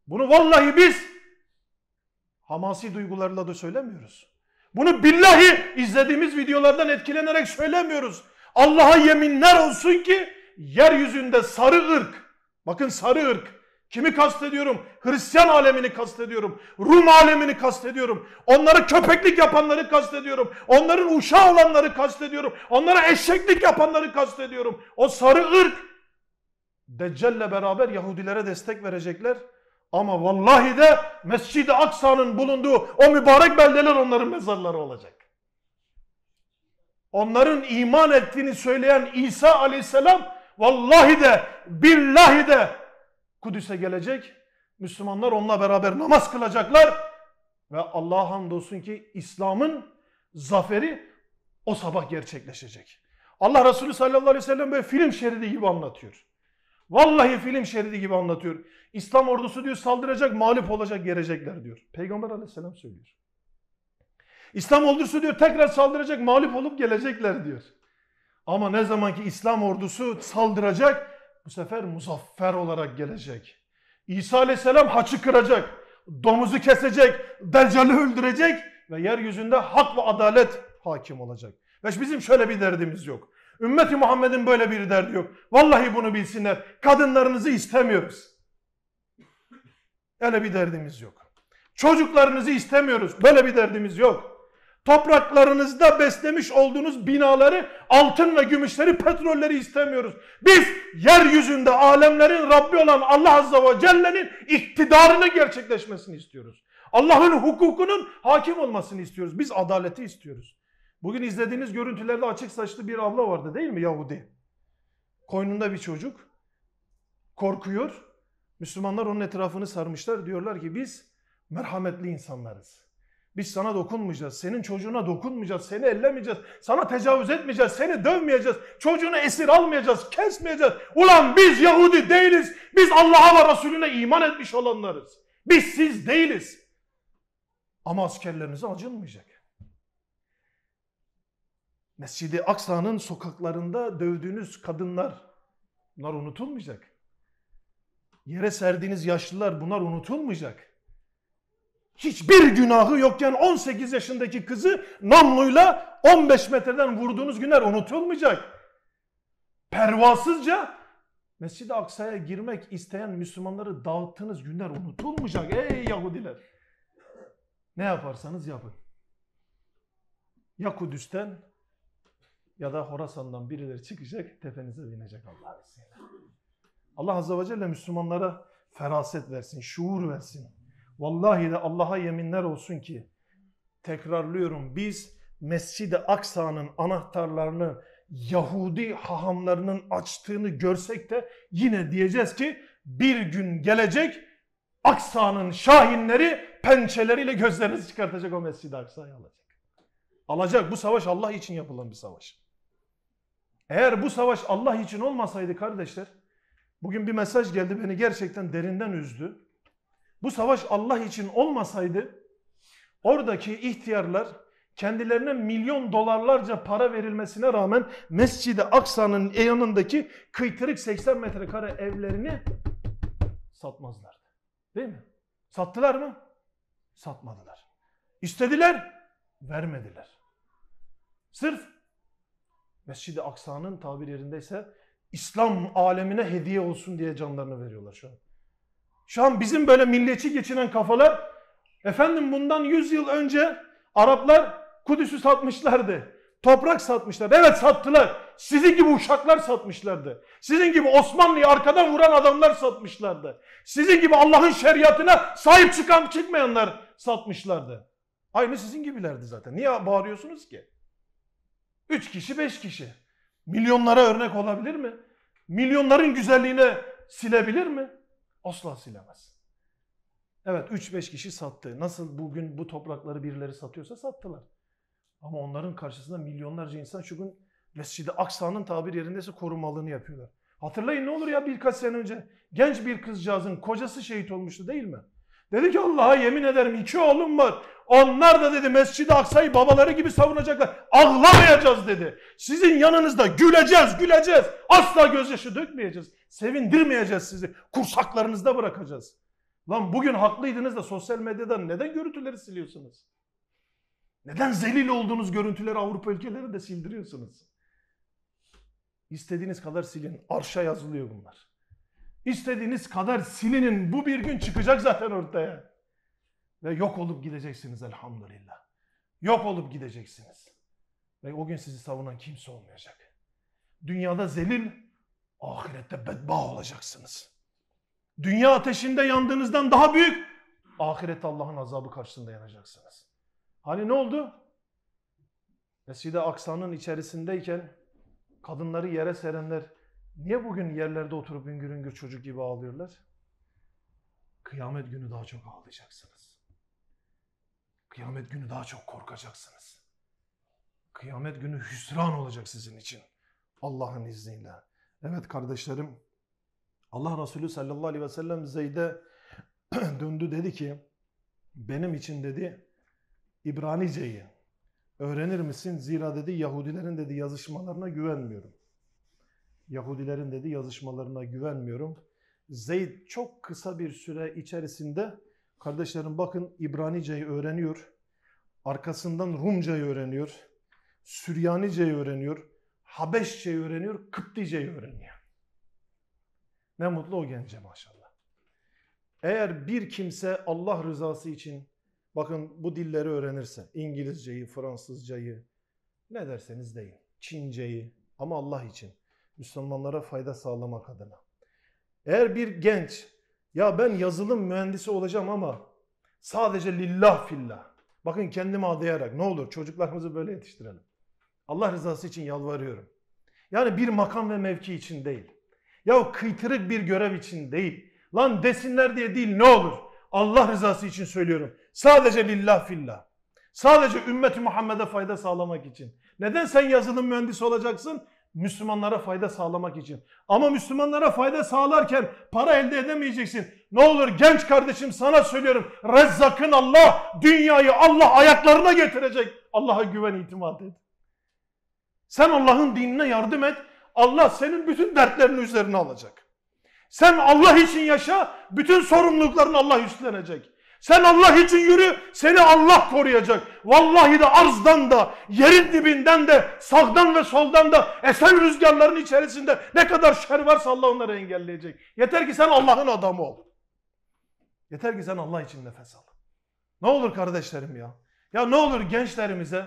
Bunu vallahi biz Hamasi duygularla da söylemiyoruz. Bunu billahi izlediğimiz videolardan etkilenerek söylemiyoruz. Allah'a yeminler olsun ki yeryüzünde sarı ırk, bakın sarı ırk, kimi kastediyorum? Hristiyan alemini kastediyorum, Rum alemini kastediyorum, onlara köpeklik yapanları kastediyorum, onların uşağı olanları kastediyorum, onlara eşeklik yapanları kastediyorum. O sarı ırk Deccal'le beraber Yahudilere destek verecekler ama vallahi de Mescid-i Aksa'nın bulunduğu o mübarek beldeler onların mezarları olacak. Onların iman ettiğini söyleyen İsa aleyhisselam vallahi de billahi de Kudüs'e gelecek. Müslümanlar onunla beraber namaz kılacaklar. Ve Allah'a hamdolsun ki İslam'ın zaferi o sabah gerçekleşecek. Allah Resulü sallallahu aleyhi ve sellem böyle film şeridi gibi anlatıyor. Vallahi film şeridi gibi anlatıyor. İslam ordusu diyor saldıracak, mağlup olacak, gelecekler diyor. Peygamber aleyhisselam söylüyor. İslam ordusu diyor tekrar saldıracak, mağlup olup gelecekler diyor. Ama ne zaman ki İslam ordusu saldıracak, bu sefer muzaffer olarak gelecek. İsa aleyhisselam haçı kıracak, domuzu kesecek, Deccal'i öldürecek ve yeryüzünde hak ve adalet hakim olacak. Ve bizim şöyle bir derdimiz yok. Ümmeti Muhammed'in böyle bir derdi yok. Vallahi bunu bilsinler. Kadınlarınızı istemiyoruz. Öyle bir derdimiz yok. Çocuklarınızı istemiyoruz. Böyle bir derdimiz yok. Topraklarınızda beslemiş olduğunuz binaları, altın ve gümüşleri, petrolleri istemiyoruz. Biz yeryüzünde alemlerin Rabbi olan Allah Azze ve Celle'nin iktidarını gerçekleşmesini istiyoruz. Allah'ın hukukunun hakim olmasını istiyoruz. Biz adaleti istiyoruz. Bugün izlediğiniz görüntülerde açık saçlı bir abla vardı değil mi Yahudi? Koynunda bir çocuk. Korkuyor. Müslümanlar onun etrafını sarmışlar. Diyorlar ki biz merhametli insanlarız. Biz sana dokunmayacağız, senin çocuğuna dokunmayacağız, seni ellemeyeceğiz, sana tecavüz etmeyeceğiz, seni dövmeyeceğiz, çocuğunu esir almayacağız, kesmeyeceğiz. Ulan biz Yahudi değiliz, biz Allah'a ve Resulüne iman etmiş olanlarız. Biz siz değiliz. Ama askerlerinize acınmayacak. Mescidi Aksa'nın sokaklarında dövdüğünüz kadınlar bunlar unutulmayacak. Yere serdiğiniz yaşlılar bunlar unutulmayacak. Hiçbir günahı yokken 18 yaşındaki kızı namluyla 15 metreden vurduğunuz günler unutulmayacak. Pervasızca Mescid-i Aksa'ya girmek isteyen Müslümanları dağıttığınız günler unutulmayacak ey Yahudiler. Ne yaparsanız yapın. Ya Kudüs'ten ya da Horasan'dan birileri çıkacak, tepenize binecek Allah izniyle. Allah Azze ve Celle Müslümanlara feraset versin, şuur versin. Vallahi de Allah'a yeminler olsun ki, tekrarlıyorum biz Mescid-i Aksa'nın anahtarlarını Yahudi hahamlarının açtığını görsek de yine diyeceğiz ki bir gün gelecek Aksa'nın şahinleri pençeleriyle gözlerinizi çıkartacak o Mescid-i Aksa'yı alacak. Alacak bu savaş Allah için yapılan bir savaş. Eğer bu savaş Allah için olmasaydı kardeşler, bugün bir mesaj geldi beni gerçekten derinden üzdü. Bu savaş Allah için olmasaydı, oradaki ihtiyarlar kendilerine milyon dolarlarca para verilmesine rağmen Mescid-i Aksa'nın yanındaki kıytırık 80 metrekare evlerini satmazlardı. Değil mi? Sattılar mı? Satmadılar. İstediler, vermediler. Sırf Mescid-i Aksa'nın tabir yerindeyse İslam alemine hediye olsun diye canlarını veriyorlar şu an. Şu an bizim böyle milliyetçi geçinen kafalar efendim bundan 100 yıl önce Araplar Kudüs'ü satmışlardı. Toprak satmışlar. Evet sattılar. Sizin gibi uşaklar satmışlardı. Sizin gibi Osmanlı'yı arkadan vuran adamlar satmışlardı. Sizin gibi Allah'ın şeriatına sahip çıkan çıkmayanlar satmışlardı. Aynı sizin gibilerdi zaten. Niye bağırıyorsunuz ki? Üç kişi, beş kişi. Milyonlara örnek olabilir mi? Milyonların güzelliğine silebilir mi? Asla silemez. Evet 3-5 kişi sattı. Nasıl bugün bu toprakları birileri satıyorsa sattılar. Ama onların karşısında milyonlarca insan şu gün Mescid-i Aksa'nın tabir yerindeyse korumalığını yapıyorlar. Hatırlayın ne olur ya birkaç sene önce genç bir kızcağızın kocası şehit olmuştu değil mi? Dedi ki Allah'a yemin ederim iki oğlum var. Onlar da dedi Mescid-i Aksa'yı babaları gibi savunacaklar. Ağlamayacağız dedi. Sizin yanınızda güleceğiz, güleceğiz. Asla gözyaşı dökmeyeceğiz. Sevindirmeyeceğiz sizi. Kursaklarınızda bırakacağız. Lan bugün haklıydınız da sosyal medyadan neden görüntüleri siliyorsunuz? Neden zelil olduğunuz görüntüleri Avrupa ülkeleri de sildiriyorsunuz? İstediğiniz kadar silin. Arşa yazılıyor bunlar. İstediğiniz kadar silinin. Bu bir gün çıkacak zaten ortaya. Ve yok olup gideceksiniz elhamdülillah. Yok olup gideceksiniz. Ve o gün sizi savunan kimse olmayacak. Dünyada zelil, ahirette bedba olacaksınız. Dünya ateşinde yandığınızdan daha büyük, ahirette Allah'ın azabı karşısında yanacaksınız. Hani ne oldu? Mescid-i Aksa'nın içerisindeyken kadınları yere serenler Niye bugün yerlerde oturup üngür üngür çocuk gibi ağlıyorlar? Kıyamet günü daha çok ağlayacaksınız. Kıyamet günü daha çok korkacaksınız. Kıyamet günü hüsran olacak sizin için. Allah'ın izniyle. Evet kardeşlerim, Allah Resulü sallallahu aleyhi ve sellem Zeyd'e (clears throat) döndü dedi ki, benim için dedi İbranice'yi öğrenir misin? Zira dedi Yahudilerin dedi yazışmalarına güvenmiyorum. Yahudilerin dedi yazışmalarına güvenmiyorum. Zeyd çok kısa bir süre içerisinde kardeşlerim bakın İbranice'yi öğreniyor. Arkasından Rumca'yı öğreniyor. Süryanice'yi öğreniyor. Habeşçe'yi öğreniyor. Kıptice'yi öğreniyor. Ne mutlu o gence maşallah. Eğer bir kimse Allah rızası için bakın bu dilleri öğrenirse İngilizceyi, Fransızcayı ne derseniz deyin Çinceyi ama Allah için Müslümanlara fayda sağlamak adına. Eğer bir genç ya ben yazılım mühendisi olacağım ama sadece lillah fillah. Bakın kendimi adayarak ne olur çocuklarımızı böyle yetiştirelim. Allah rızası için yalvarıyorum. Yani bir makam ve mevki için değil. Ya kıytırık bir görev için değil. Lan desinler diye değil ne olur. Allah rızası için söylüyorum. Sadece lillah fillah. Sadece ümmeti Muhammed'e fayda sağlamak için. Neden sen yazılım mühendisi olacaksın? Müslümanlara fayda sağlamak için. Ama Müslümanlara fayda sağlarken para elde edemeyeceksin. Ne olur genç kardeşim sana söylüyorum. Rezzakın Allah, dünyayı Allah ayaklarına getirecek. Allah'a güven itimat et. Sen Allah'ın dinine yardım et. Allah senin bütün dertlerini üzerine alacak. Sen Allah için yaşa, bütün sorumluluklarını Allah üstlenecek. Sen Allah için yürü, seni Allah koruyacak. Vallahi de arzdan da, yerin dibinden de, sağdan ve soldan da, esen rüzgarların içerisinde ne kadar şer varsa Allah onları engelleyecek. Yeter ki sen Allah'ın adamı ol. Yeter ki sen Allah için nefes al. Ne olur kardeşlerim ya. Ya ne olur gençlerimize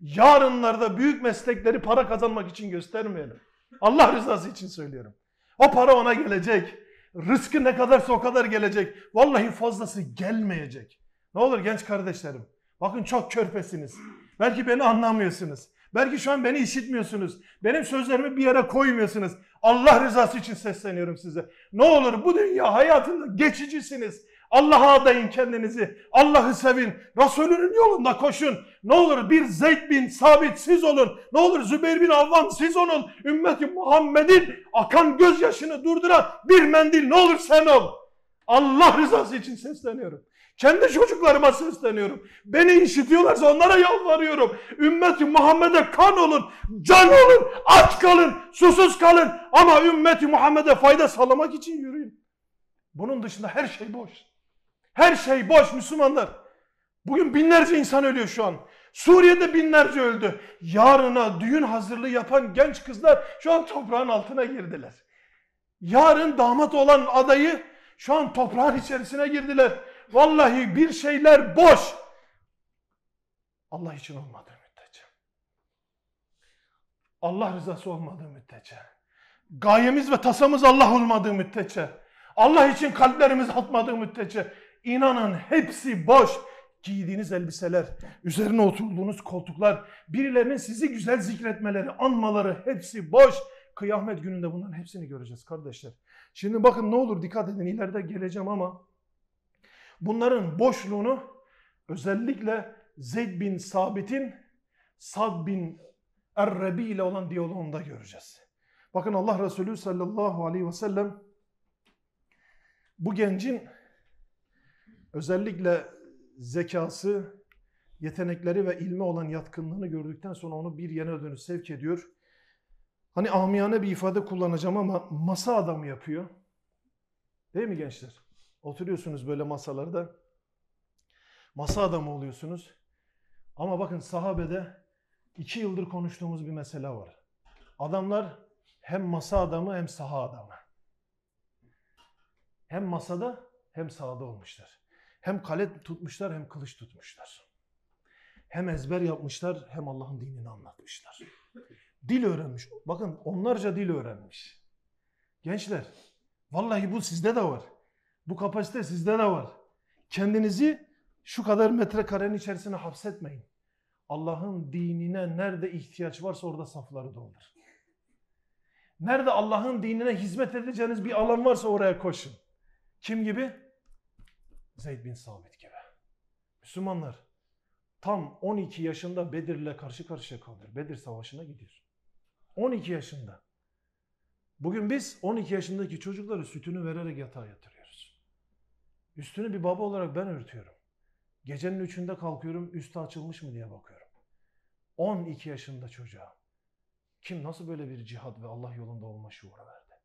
yarınlarda büyük meslekleri para kazanmak için göstermeyelim. Allah rızası için söylüyorum. O para ona gelecek. Rızkı ne kadarsa o kadar gelecek. Vallahi fazlası gelmeyecek. Ne olur genç kardeşlerim. Bakın çok körpesiniz. Belki beni anlamıyorsunuz. Belki şu an beni işitmiyorsunuz. Benim sözlerimi bir yere koymuyorsunuz. Allah rızası için sesleniyorum size. Ne olur bu dünya hayatında geçicisiniz. Allah'a adayın kendinizi. Allah'ı sevin. Resulünün yolunda koşun. Ne olur bir Zeyd bin Sabit siz olun. Ne olur Zübeyir bin Avvam siz olun. Ümmeti Muhammed'in akan gözyaşını durduran bir mendil ne olur sen ol. Allah rızası için sesleniyorum. Kendi çocuklarıma sesleniyorum. Beni işitiyorlarsa onlara yalvarıyorum. Ümmeti Muhammed'e kan olun, can olun, aç kalın, susuz kalın. Ama ümmeti Muhammed'e fayda sağlamak için yürüyün. Bunun dışında her şey boş. Her şey boş Müslümanlar. Bugün binlerce insan ölüyor şu an. Suriye'de binlerce öldü. Yarına düğün hazırlığı yapan genç kızlar şu an toprağın altına girdiler. Yarın damat olan adayı şu an toprağın içerisine girdiler. Vallahi bir şeyler boş. Allah için olmadı müddetçe. Allah rızası olmadığı müddetçe. Gayemiz ve tasamız Allah olmadığı müddetçe. Allah için kalplerimiz atmadığı müddetçe İnanın hepsi boş. Giydiğiniz elbiseler, üzerine oturduğunuz koltuklar, birilerinin sizi güzel zikretmeleri, anmaları hepsi boş. Kıyamet gününde bunların hepsini göreceğiz kardeşler. Şimdi bakın ne olur dikkat edin ileride geleceğim ama bunların boşluğunu özellikle Zeyd bin Sabit'in Sad bin Errebi ile olan diyaloğunda göreceğiz. Bakın Allah Resulü sallallahu aleyhi ve sellem bu gencin Özellikle zekası, yetenekleri ve ilme olan yatkınlığını gördükten sonra onu bir yana dönü sevk ediyor. Hani amiyane bir ifade kullanacağım ama masa adamı yapıyor. Değil mi gençler? Oturuyorsunuz böyle masalarda. Masa adamı oluyorsunuz. Ama bakın sahabede iki yıldır konuştuğumuz bir mesele var. Adamlar hem masa adamı hem saha adamı. Hem masada hem sahada olmuşlar. Hem kale tutmuşlar hem kılıç tutmuşlar. Hem ezber yapmışlar hem Allah'ın dinini anlatmışlar. Dil öğrenmiş. Bakın onlarca dil öğrenmiş. Gençler vallahi bu sizde de var. Bu kapasite sizde de var. Kendinizi şu kadar metrekarenin içerisine hapsetmeyin. Allah'ın dinine nerede ihtiyaç varsa orada safları doldur. Nerede Allah'ın dinine hizmet edeceğiniz bir alan varsa oraya koşun. Kim gibi? Zeyd bin Sabit gibi. Müslümanlar tam 12 yaşında Bedir'le karşı karşıya kalır, Bedir Savaşı'na gidiyor. 12 yaşında. Bugün biz 12 yaşındaki çocukları sütünü vererek yatağa yatırıyoruz. Üstünü bir baba olarak ben örtüyorum. Gecenin üçünde kalkıyorum üstü açılmış mı diye bakıyorum. 12 yaşında çocuğa. Kim nasıl böyle bir cihad ve Allah yolunda olma şuuru verdi?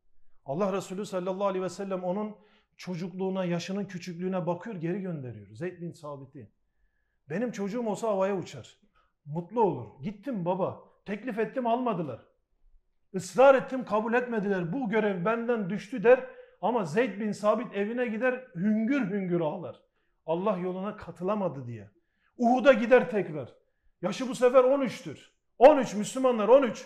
Allah Resulü sallallahu aleyhi ve sellem onun çocukluğuna, yaşının küçüklüğüne bakıyor, geri gönderiyor. Zeyd bin Sabit'i. Benim çocuğum olsa havaya uçar. Mutlu olur. Gittim baba. Teklif ettim almadılar. Israr ettim kabul etmediler. Bu görev benden düştü der. Ama Zeyd bin Sabit evine gider hüngür hüngür ağlar. Allah yoluna katılamadı diye. Uhud'a gider tekrar. Yaşı bu sefer 13'tür. 13 Müslümanlar 13.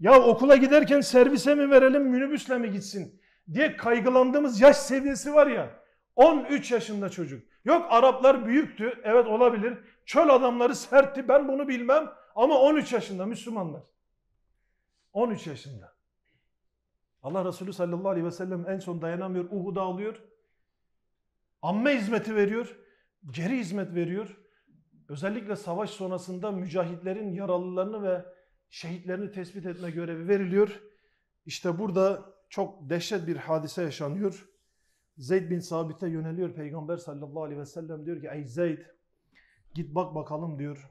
Ya okula giderken servise mi verelim minibüsle mi gitsin? diye kaygılandığımız yaş seviyesi var ya 13 yaşında çocuk. Yok Araplar büyüktü evet olabilir. Çöl adamları sertti ben bunu bilmem ama 13 yaşında Müslümanlar. 13 yaşında. Allah Resulü sallallahu aleyhi ve sellem en son dayanamıyor Uhud'a alıyor. Amme hizmeti veriyor. Geri hizmet veriyor. Özellikle savaş sonrasında mücahitlerin yaralılarını ve şehitlerini tespit etme görevi veriliyor. İşte burada çok dehşet bir hadise yaşanıyor. Zeyd bin Sabit'e yöneliyor Peygamber sallallahu aleyhi ve sellem diyor ki ey Zeyd git bak bakalım diyor.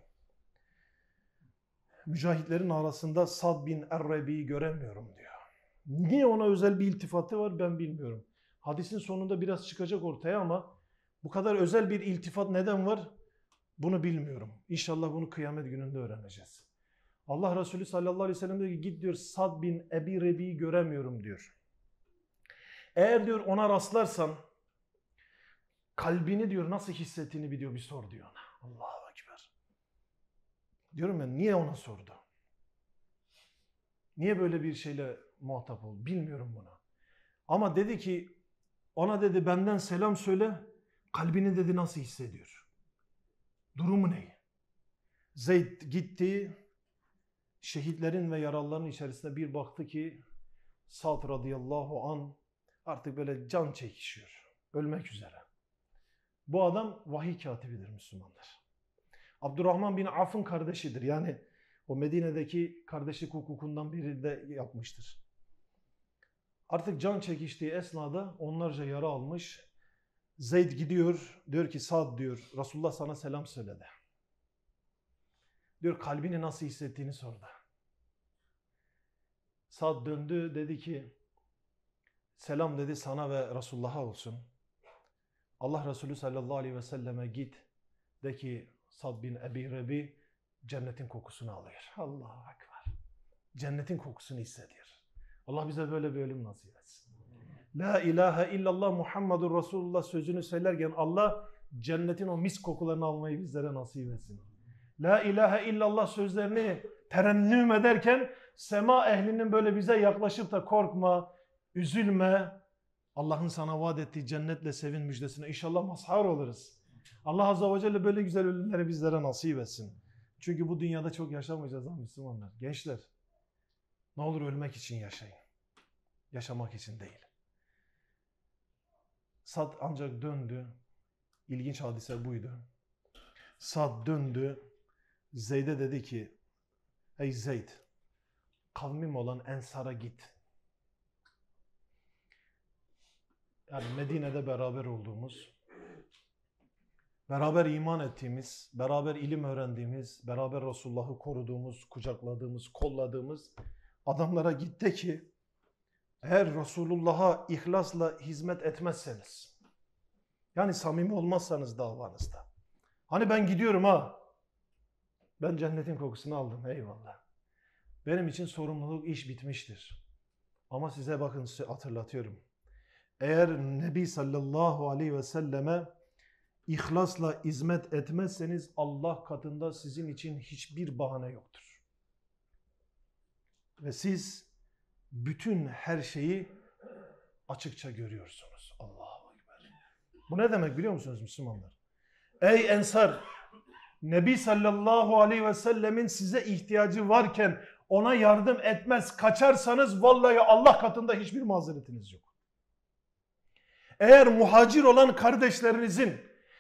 Mücahitlerin arasında Sad bin Errebi'yi göremiyorum diyor. Niye ona özel bir iltifatı var ben bilmiyorum. Hadisin sonunda biraz çıkacak ortaya ama bu kadar özel bir iltifat neden var bunu bilmiyorum. İnşallah bunu kıyamet gününde öğreneceğiz. Allah Resulü sallallahu aleyhi ve sellem diyor ki git diyor Sad bin Ebi Rebi'yi göremiyorum diyor. Eğer diyor ona rastlarsan kalbini diyor nasıl hissettiğini bir diyor bir sor diyor ona. Allahu Ekber. Diyorum ya niye ona sordu? Niye böyle bir şeyle muhatap oldu? Bilmiyorum bunu. Ama dedi ki ona dedi benden selam söyle. Kalbini dedi nasıl hissediyor? Durumu ne? Zeyd gitti şehitlerin ve yaralıların içerisinde bir baktı ki Sad radıyallahu an artık böyle can çekişiyor. Ölmek üzere. Bu adam vahiy katibidir Müslümanlar. Abdurrahman bin Af'ın kardeşidir. Yani o Medine'deki kardeşlik hukukundan biri de yapmıştır. Artık can çekiştiği esnada onlarca yara almış. Zeyd gidiyor, diyor ki Sad diyor, Resulullah sana selam söyledi. Diyor kalbini nasıl hissettiğini sordu. Sad döndü dedi ki selam dedi sana ve Resulullah'a olsun. Allah Resulü sallallahu aleyhi ve selleme git de ki Sad bin Ebi Rebi cennetin kokusunu alıyor. Allah akbar. Cennetin kokusunu hissediyor. Allah bize böyle bir ölüm nasip etsin. La ilahe illallah Muhammedur Resulullah sözünü söylerken Allah cennetin o mis kokularını almayı bizlere nasip etsin. La ilahe illallah sözlerini terennüm ederken sema ehlinin böyle bize yaklaşıp da korkma, üzülme. Allah'ın sana vaat ettiği cennetle sevin müjdesine inşallah mazhar oluruz. Allah Azze ve Celle böyle güzel ölümleri bizlere nasip etsin. Çünkü bu dünyada çok yaşamayacağız ha Müslümanlar. Gençler ne olur ölmek için yaşayın. Yaşamak için değil. Sad ancak döndü. İlginç hadise buydu. Sad döndü Zeyd'e dedi ki, ey Zeyd, kavmim olan Ensar'a git. Yani Medine'de beraber olduğumuz, beraber iman ettiğimiz, beraber ilim öğrendiğimiz, beraber Resulullah'ı koruduğumuz, kucakladığımız, kolladığımız adamlara gitti ki eğer Resulullah'a ihlasla hizmet etmezseniz, yani samimi olmazsanız davanızda, hani ben gidiyorum ha, ben cennetin kokusunu aldım eyvallah. Benim için sorumluluk iş bitmiştir. Ama size bakın hatırlatıyorum. Eğer Nebi sallallahu aleyhi ve selleme ihlasla hizmet etmezseniz Allah katında sizin için hiçbir bahane yoktur. Ve siz bütün her şeyi açıkça görüyorsunuz. Allahu Ekber. Bu ne demek biliyor musunuz Müslümanlar? Ey Ensar! Nebi sallallahu aleyhi ve sellemin size ihtiyacı varken ona yardım etmez kaçarsanız vallahi Allah katında hiçbir mazeretiniz yok. Eğer muhacir olan kardeşlerinizin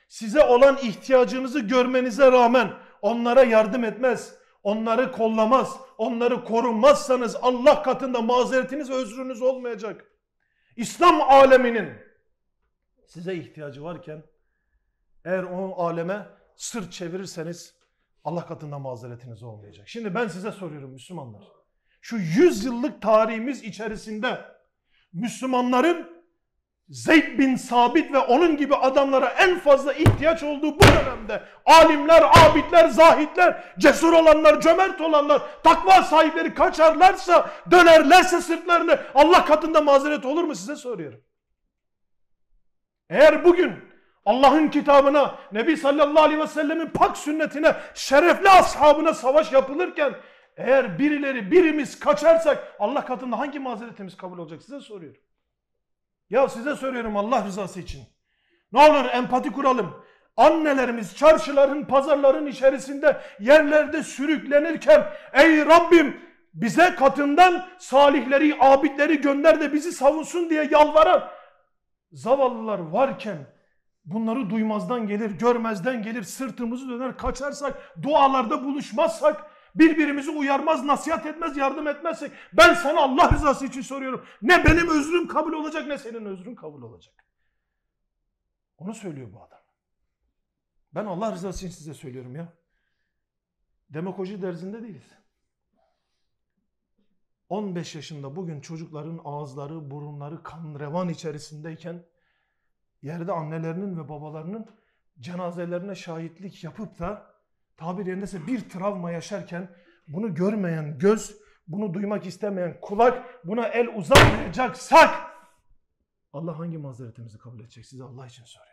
size olan ihtiyacınızı görmenize rağmen onlara yardım etmez, onları kollamaz, onları korunmazsanız Allah katında mazeretiniz özrünüz olmayacak. İslam aleminin size ihtiyacı varken eğer o aleme sırt çevirirseniz Allah katında mazeretiniz olmayacak. Şimdi ben size soruyorum Müslümanlar. Şu 100 yıllık tarihimiz içerisinde Müslümanların Zeyd bin Sabit ve onun gibi adamlara en fazla ihtiyaç olduğu bu dönemde alimler, abidler, zahitler, cesur olanlar, cömert olanlar, takva sahipleri kaçarlarsa, dönerlerse sırtlarını Allah katında mazeret olur mu size soruyorum. Eğer bugün Allah'ın kitabına, Nebi sallallahu aleyhi ve sellemin pak sünnetine, şerefli ashabına savaş yapılırken eğer birileri birimiz kaçarsak Allah katında hangi mazeretimiz kabul olacak size soruyorum. Ya size soruyorum Allah rızası için. Ne olur empati kuralım. Annelerimiz çarşıların, pazarların içerisinde yerlerde sürüklenirken ey Rabbim bize katından salihleri, abidleri gönder de bizi savunsun diye yalvaran zavallılar varken Bunları duymazdan gelir, görmezden gelir, sırtımızı döner, kaçarsak, dualarda buluşmazsak, birbirimizi uyarmaz, nasihat etmez, yardım etmezsek ben sana Allah rızası için soruyorum. Ne benim özrüm kabul olacak ne senin özrün kabul olacak. Onu söylüyor bu adam. Ben Allah rızası için size söylüyorum ya. Demagoji derzinde değiliz. 15 yaşında bugün çocukların ağızları, burunları kan revan içerisindeyken yerde annelerinin ve babalarının cenazelerine şahitlik yapıp da tabir yerindeyse bir travma yaşarken bunu görmeyen göz, bunu duymak istemeyen kulak, buna el uzatmayacaksak Allah hangi mazeretimizi kabul edecek? Size Allah için soruyorum.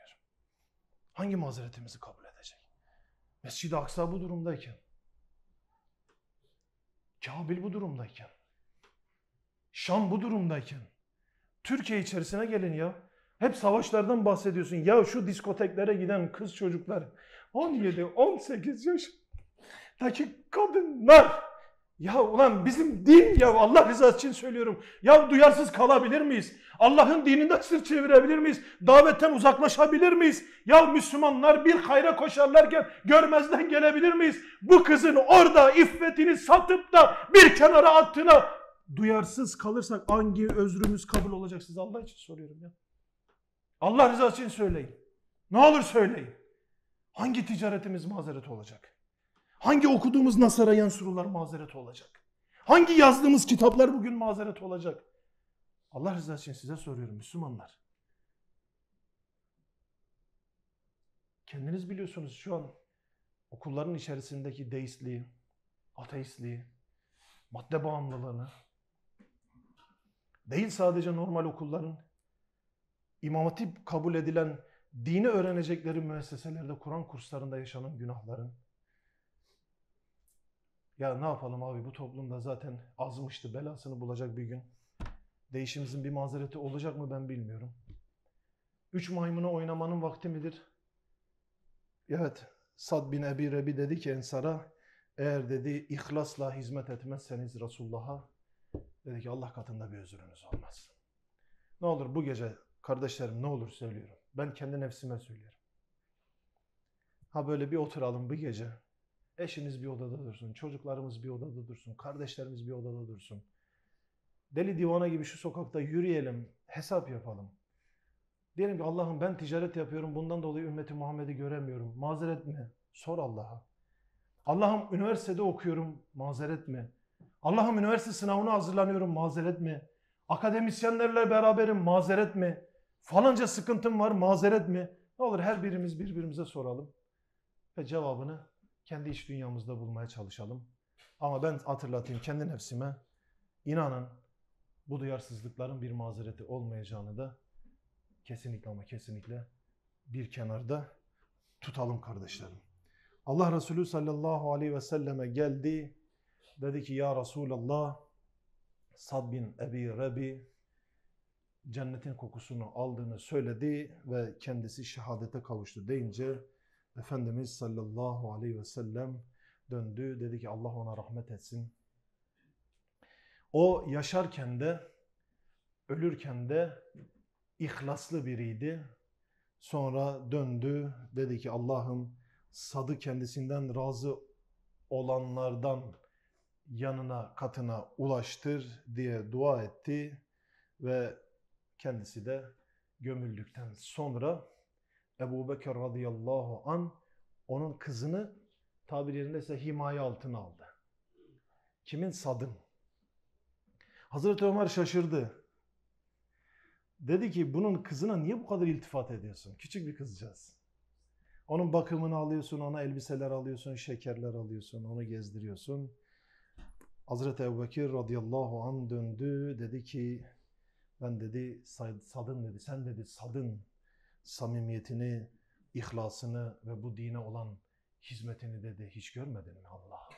Hangi mazeretimizi kabul edecek? Mescid-i Aksa bu durumdayken, Kabil bu durumdayken, Şam bu durumdayken, Türkiye içerisine gelin ya. Hep savaşlardan bahsediyorsun. Ya şu diskoteklere giden kız çocuklar 17-18 yaşındaki kadınlar ya ulan bizim din ya Allah rızası için söylüyorum. Ya duyarsız kalabilir miyiz? Allah'ın dininden sırt çevirebilir miyiz? Davetten uzaklaşabilir miyiz? Ya Müslümanlar bir hayra koşarlarken görmezden gelebilir miyiz? Bu kızın orada iffetini satıp da bir kenara attığına duyarsız kalırsak hangi özrümüz kabul olacak siz Allah için soruyorum ya. Allah rızası için söyleyin. Ne olur söyleyin. Hangi ticaretimiz mazeret olacak? Hangi okuduğumuz Nasara Yansurlar mazeret olacak? Hangi yazdığımız kitaplar bugün mazeret olacak? Allah rızası için size soruyorum Müslümanlar. Kendiniz biliyorsunuz şu an okulların içerisindeki deistliği, ateistliği, madde bağımlılığını, değil sadece normal okulların İmam Hatip kabul edilen dini öğrenecekleri müesseselerde Kur'an kurslarında yaşanan günahların ya ne yapalım abi bu toplumda zaten azmıştı belasını bulacak bir gün. Değişimizin bir mazereti olacak mı ben bilmiyorum. Üç maymunu oynamanın vakti midir? Evet. Sad bin Ebi Rebi dedi ki Ensar'a eğer dedi ihlasla hizmet etmezseniz Resulullah'a dedi ki Allah katında bir özrünüz olmaz. Ne olur bu gece Kardeşlerim ne olur söylüyorum. Ben kendi nefsime söylüyorum. Ha böyle bir oturalım bir gece. Eşiniz bir odada dursun, çocuklarımız bir odada dursun, kardeşlerimiz bir odada dursun. Deli divana gibi şu sokakta yürüyelim, hesap yapalım. Diyelim ki Allah'ım ben ticaret yapıyorum, bundan dolayı ümmeti Muhammed'i göremiyorum. Mazeret mi? Sor Allah'a. Allah'ım üniversitede okuyorum, mazeret mi? Allah'ım üniversite sınavına hazırlanıyorum, mazeret mi? Akademisyenlerle beraberim, mazeret mi? Falanca sıkıntım var mazeret mi? Ne olur her birimiz birbirimize soralım ve cevabını kendi iç dünyamızda bulmaya çalışalım. Ama ben hatırlatayım kendi nefsime. İnanın bu duyarsızlıkların bir mazereti olmayacağını da kesinlikle ama kesinlikle bir kenarda tutalım kardeşlerim. Allah Resulü sallallahu aleyhi ve selleme geldi. Dedi ki ya Resulallah Sad bin Ebi Rebi cennetin kokusunu aldığını söyledi ve kendisi şehadete kavuştu deyince Efendimiz sallallahu aleyhi ve sellem döndü. Dedi ki Allah ona rahmet etsin. O yaşarken de ölürken de ihlaslı biriydi. Sonra döndü dedi ki Allah'ım sadı kendisinden razı olanlardan yanına katına ulaştır diye dua etti ve Kendisi de gömüldükten sonra Ebu Bekir radıyallahu an onun kızını tabir yerindeyse himaye altına aldı. Kimin? Sadın. Hazreti Ömer şaşırdı. Dedi ki bunun kızına niye bu kadar iltifat ediyorsun? Küçük bir kızcağız. Onun bakımını alıyorsun, ona elbiseler alıyorsun, şekerler alıyorsun, onu gezdiriyorsun. Hazreti Ebubekir radıyallahu an döndü dedi ki ben dedi sadın dedi, sen dedi sadın samimiyetini, ihlasını ve bu dine olan hizmetini dedi hiç görmedin mi? Allah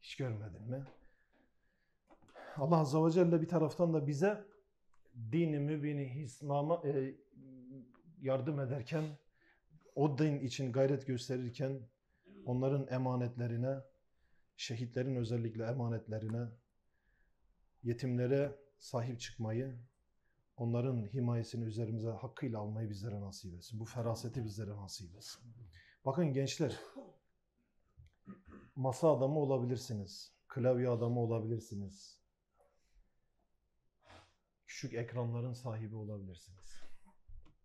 Hiç görmedin mi? Allah Azze ve Celle bir taraftan da bize dini mübini İslam'a e, yardım ederken, o din için gayret gösterirken onların emanetlerine, şehitlerin özellikle emanetlerine, yetimlere sahip çıkmayı, onların himayesini üzerimize hakkıyla almayı bizlere nasip etsin. Bu feraseti bizlere nasip etsin. Bakın gençler, masa adamı olabilirsiniz, klavye adamı olabilirsiniz, küçük ekranların sahibi olabilirsiniz,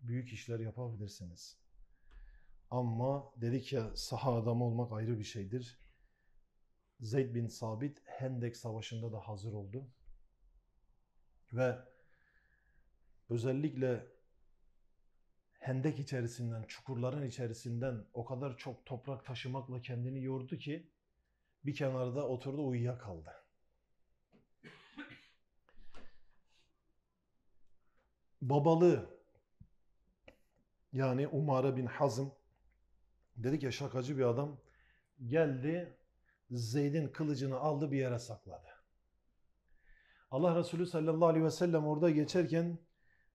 büyük işler yapabilirsiniz. Ama dedik ya saha adamı olmak ayrı bir şeydir. Zeyd bin Sabit Hendek Savaşı'nda da hazır oldu ve özellikle hendek içerisinden, çukurların içerisinden o kadar çok toprak taşımakla kendini yordu ki bir kenarda oturdu uyuyakaldı. Babalı yani Umare bin Hazım dedi ki şakacı bir adam geldi Zeyd'in kılıcını aldı bir yere sakladı. Allah Resulü sallallahu aleyhi ve sellem orada geçerken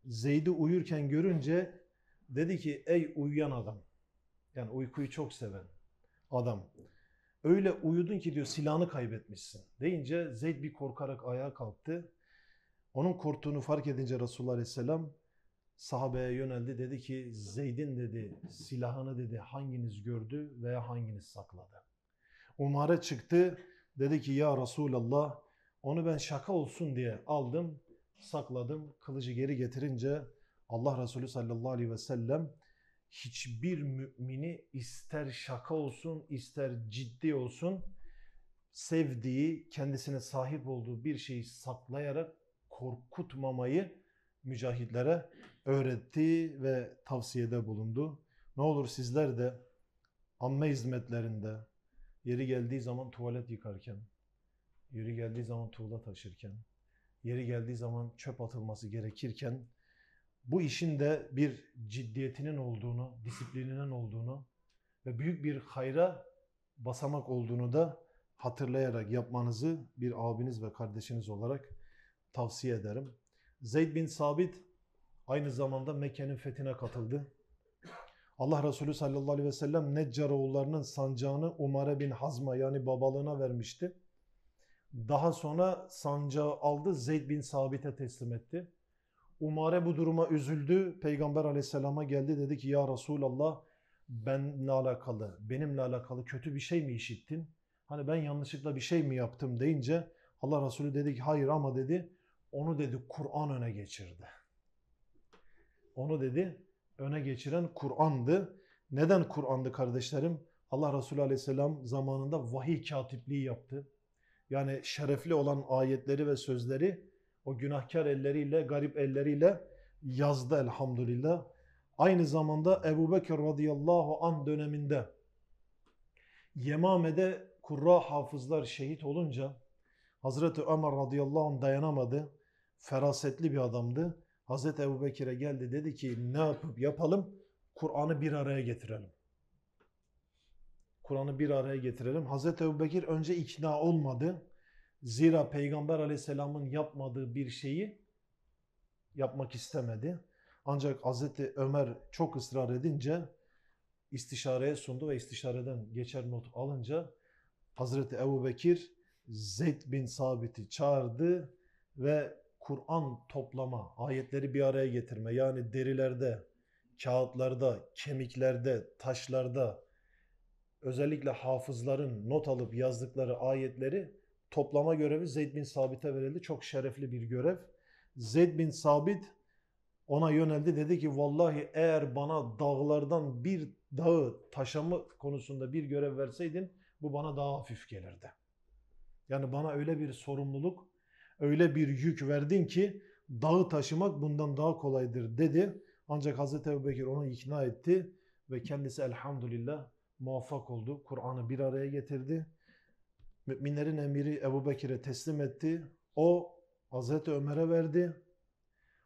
Zeyd'i uyurken görünce dedi ki ey uyuyan adam yani uykuyu çok seven adam öyle uyudun ki diyor silahını kaybetmişsin deyince Zeyd bir korkarak ayağa kalktı. Onun korktuğunu fark edince Resulullah aleyhisselam sahabeye yöneldi dedi ki Zeyd'in dedi silahını dedi hanginiz gördü veya hanginiz sakladı. Umar'a çıktı dedi ki ya Resulallah onu ben şaka olsun diye aldım, sakladım. Kılıcı geri getirince Allah Resulü sallallahu aleyhi ve sellem hiçbir mümini ister şaka olsun ister ciddi olsun sevdiği, kendisine sahip olduğu bir şeyi saklayarak korkutmamayı mücahitlere öğretti ve tavsiyede bulundu. Ne olur sizler de amme hizmetlerinde yeri geldiği zaman tuvalet yıkarken, yeri geldiği zaman tuğla taşırken, yeri geldiği zaman çöp atılması gerekirken bu işin de bir ciddiyetinin olduğunu, disiplininin olduğunu ve büyük bir hayra basamak olduğunu da hatırlayarak yapmanızı bir abiniz ve kardeşiniz olarak tavsiye ederim. Zeyd bin Sabit aynı zamanda Mekke'nin fethine katıldı. Allah Resulü sallallahu aleyhi ve sellem Neccar oğullarının sancağını Umare bin Hazma yani babalığına vermişti. Daha sonra sancağı aldı, Zeyd bin Sabit'e teslim etti. Umare bu duruma üzüldü. Peygamber aleyhisselama geldi dedi ki ya Resulallah benimle alakalı, benimle alakalı kötü bir şey mi işittin? Hani ben yanlışlıkla bir şey mi yaptım deyince Allah Resulü dedi ki hayır ama dedi onu dedi Kur'an öne geçirdi. Onu dedi öne geçiren Kur'an'dı. Neden Kur'an'dı kardeşlerim? Allah Resulü aleyhisselam zamanında vahiy katipliği yaptı yani şerefli olan ayetleri ve sözleri o günahkar elleriyle, garip elleriyle yazdı elhamdülillah. Aynı zamanda Ebu Bekir radıyallahu an döneminde Yemame'de kurra hafızlar şehit olunca Hazreti Ömer radıyallahu an dayanamadı. Ferasetli bir adamdı. Hazreti Ebu Bekir'e geldi dedi ki ne yapıp yapalım Kur'an'ı bir araya getirelim. Kur'an'ı bir araya getirelim. Hazreti Ebubekir önce ikna olmadı. Zira Peygamber Aleyhisselam'ın yapmadığı bir şeyi yapmak istemedi. Ancak Hazreti Ömer çok ısrar edince istişareye sundu ve istişareden geçer not alınca Hazreti Ebubekir Zeyd bin Sabit'i çağırdı ve Kur'an toplama, ayetleri bir araya getirme yani derilerde, kağıtlarda, kemiklerde, taşlarda, özellikle hafızların not alıp yazdıkları ayetleri toplama görevi Zeyd bin Sabit'e verildi. Çok şerefli bir görev. Zeyd bin Sabit ona yöneldi. Dedi ki vallahi eğer bana dağlardan bir dağı taşıma konusunda bir görev verseydin bu bana daha hafif gelirdi. Yani bana öyle bir sorumluluk, öyle bir yük verdin ki dağı taşımak bundan daha kolaydır dedi. Ancak Hazreti Ebubekir onu ikna etti ve kendisi elhamdülillah muvaffak oldu. Kur'an'ı bir araya getirdi. Müminlerin emiri Ebu Bekir'e teslim etti. O Hazreti Ömer'e verdi.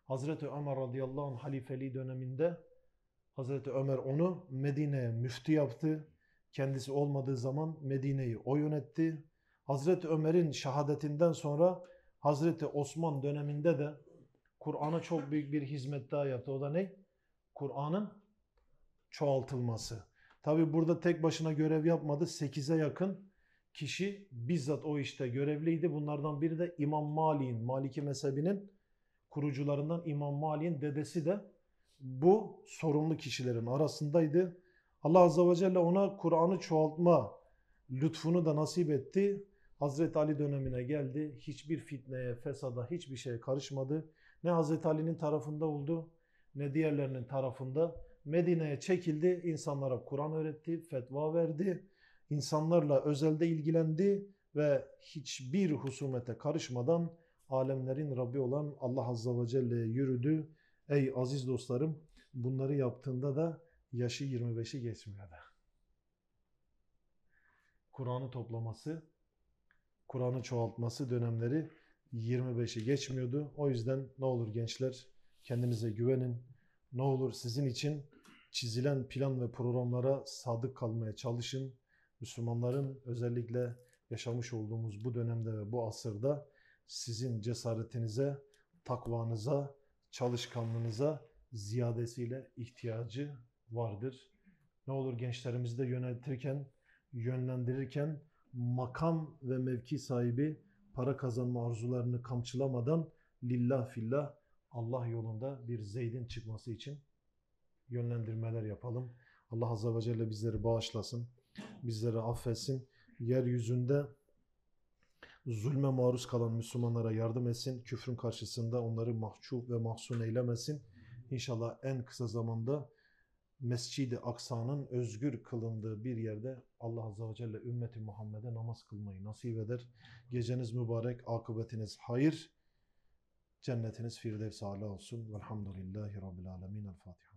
Hazreti Ömer radıyallahu anh halifeliği döneminde Hazreti Ömer onu Medine'ye müftü yaptı. Kendisi olmadığı zaman Medine'yi o yönetti. Hazreti Ömer'in şehadetinden sonra Hazreti Osman döneminde de Kur'an'a çok büyük bir hizmet daha yaptı. O da ne? Kur'an'ın çoğaltılması. Tabi burada tek başına görev yapmadı. 8'e yakın kişi bizzat o işte görevliydi. Bunlardan biri de İmam Mali'nin, Maliki mezhebinin kurucularından İmam Mali'nin dedesi de bu sorumlu kişilerin arasındaydı. Allah Azze ve Celle ona Kur'an'ı çoğaltma lütfunu da nasip etti. Hazreti Ali dönemine geldi. Hiçbir fitneye, fesada hiçbir şeye karışmadı. Ne Hazreti Ali'nin tarafında oldu ne diğerlerinin tarafında. Medine'ye çekildi, insanlara Kur'an öğretti, fetva verdi, insanlarla özelde ilgilendi ve hiçbir husumete karışmadan alemlerin Rabbi olan Allah Azza ve Celle'ye yürüdü. Ey aziz dostlarım bunları yaptığında da yaşı 25'i geçmiyordu. Kur'an'ı toplaması, Kur'an'ı çoğaltması dönemleri 25'i geçmiyordu. O yüzden ne olur gençler kendinize güvenin. Ne olur sizin için çizilen plan ve programlara sadık kalmaya çalışın. Müslümanların özellikle yaşamış olduğumuz bu dönemde ve bu asırda sizin cesaretinize, takvanıza, çalışkanlığınıza ziyadesiyle ihtiyacı vardır. Ne olur gençlerimizi de yönetirken, yönlendirirken makam ve mevki sahibi para kazanma arzularını kamçılamadan lillah fillah Allah yolunda bir Zeyd'in çıkması için yönlendirmeler yapalım. Allah Azze ve Celle bizleri bağışlasın, bizleri affetsin. Yeryüzünde zulme maruz kalan Müslümanlara yardım etsin. Küfrün karşısında onları mahcup ve mahzun eylemesin. İnşallah en kısa zamanda Mescid-i Aksa'nın özgür kılındığı bir yerde Allah Azze ve Celle ümmeti Muhammed'e namaz kılmayı nasip eder. Geceniz mübarek, akıbetiniz hayır. Cennetiniz Firdevs âlâ olsun. Velhamdülillahi Rabbil alemin. El Fatiha.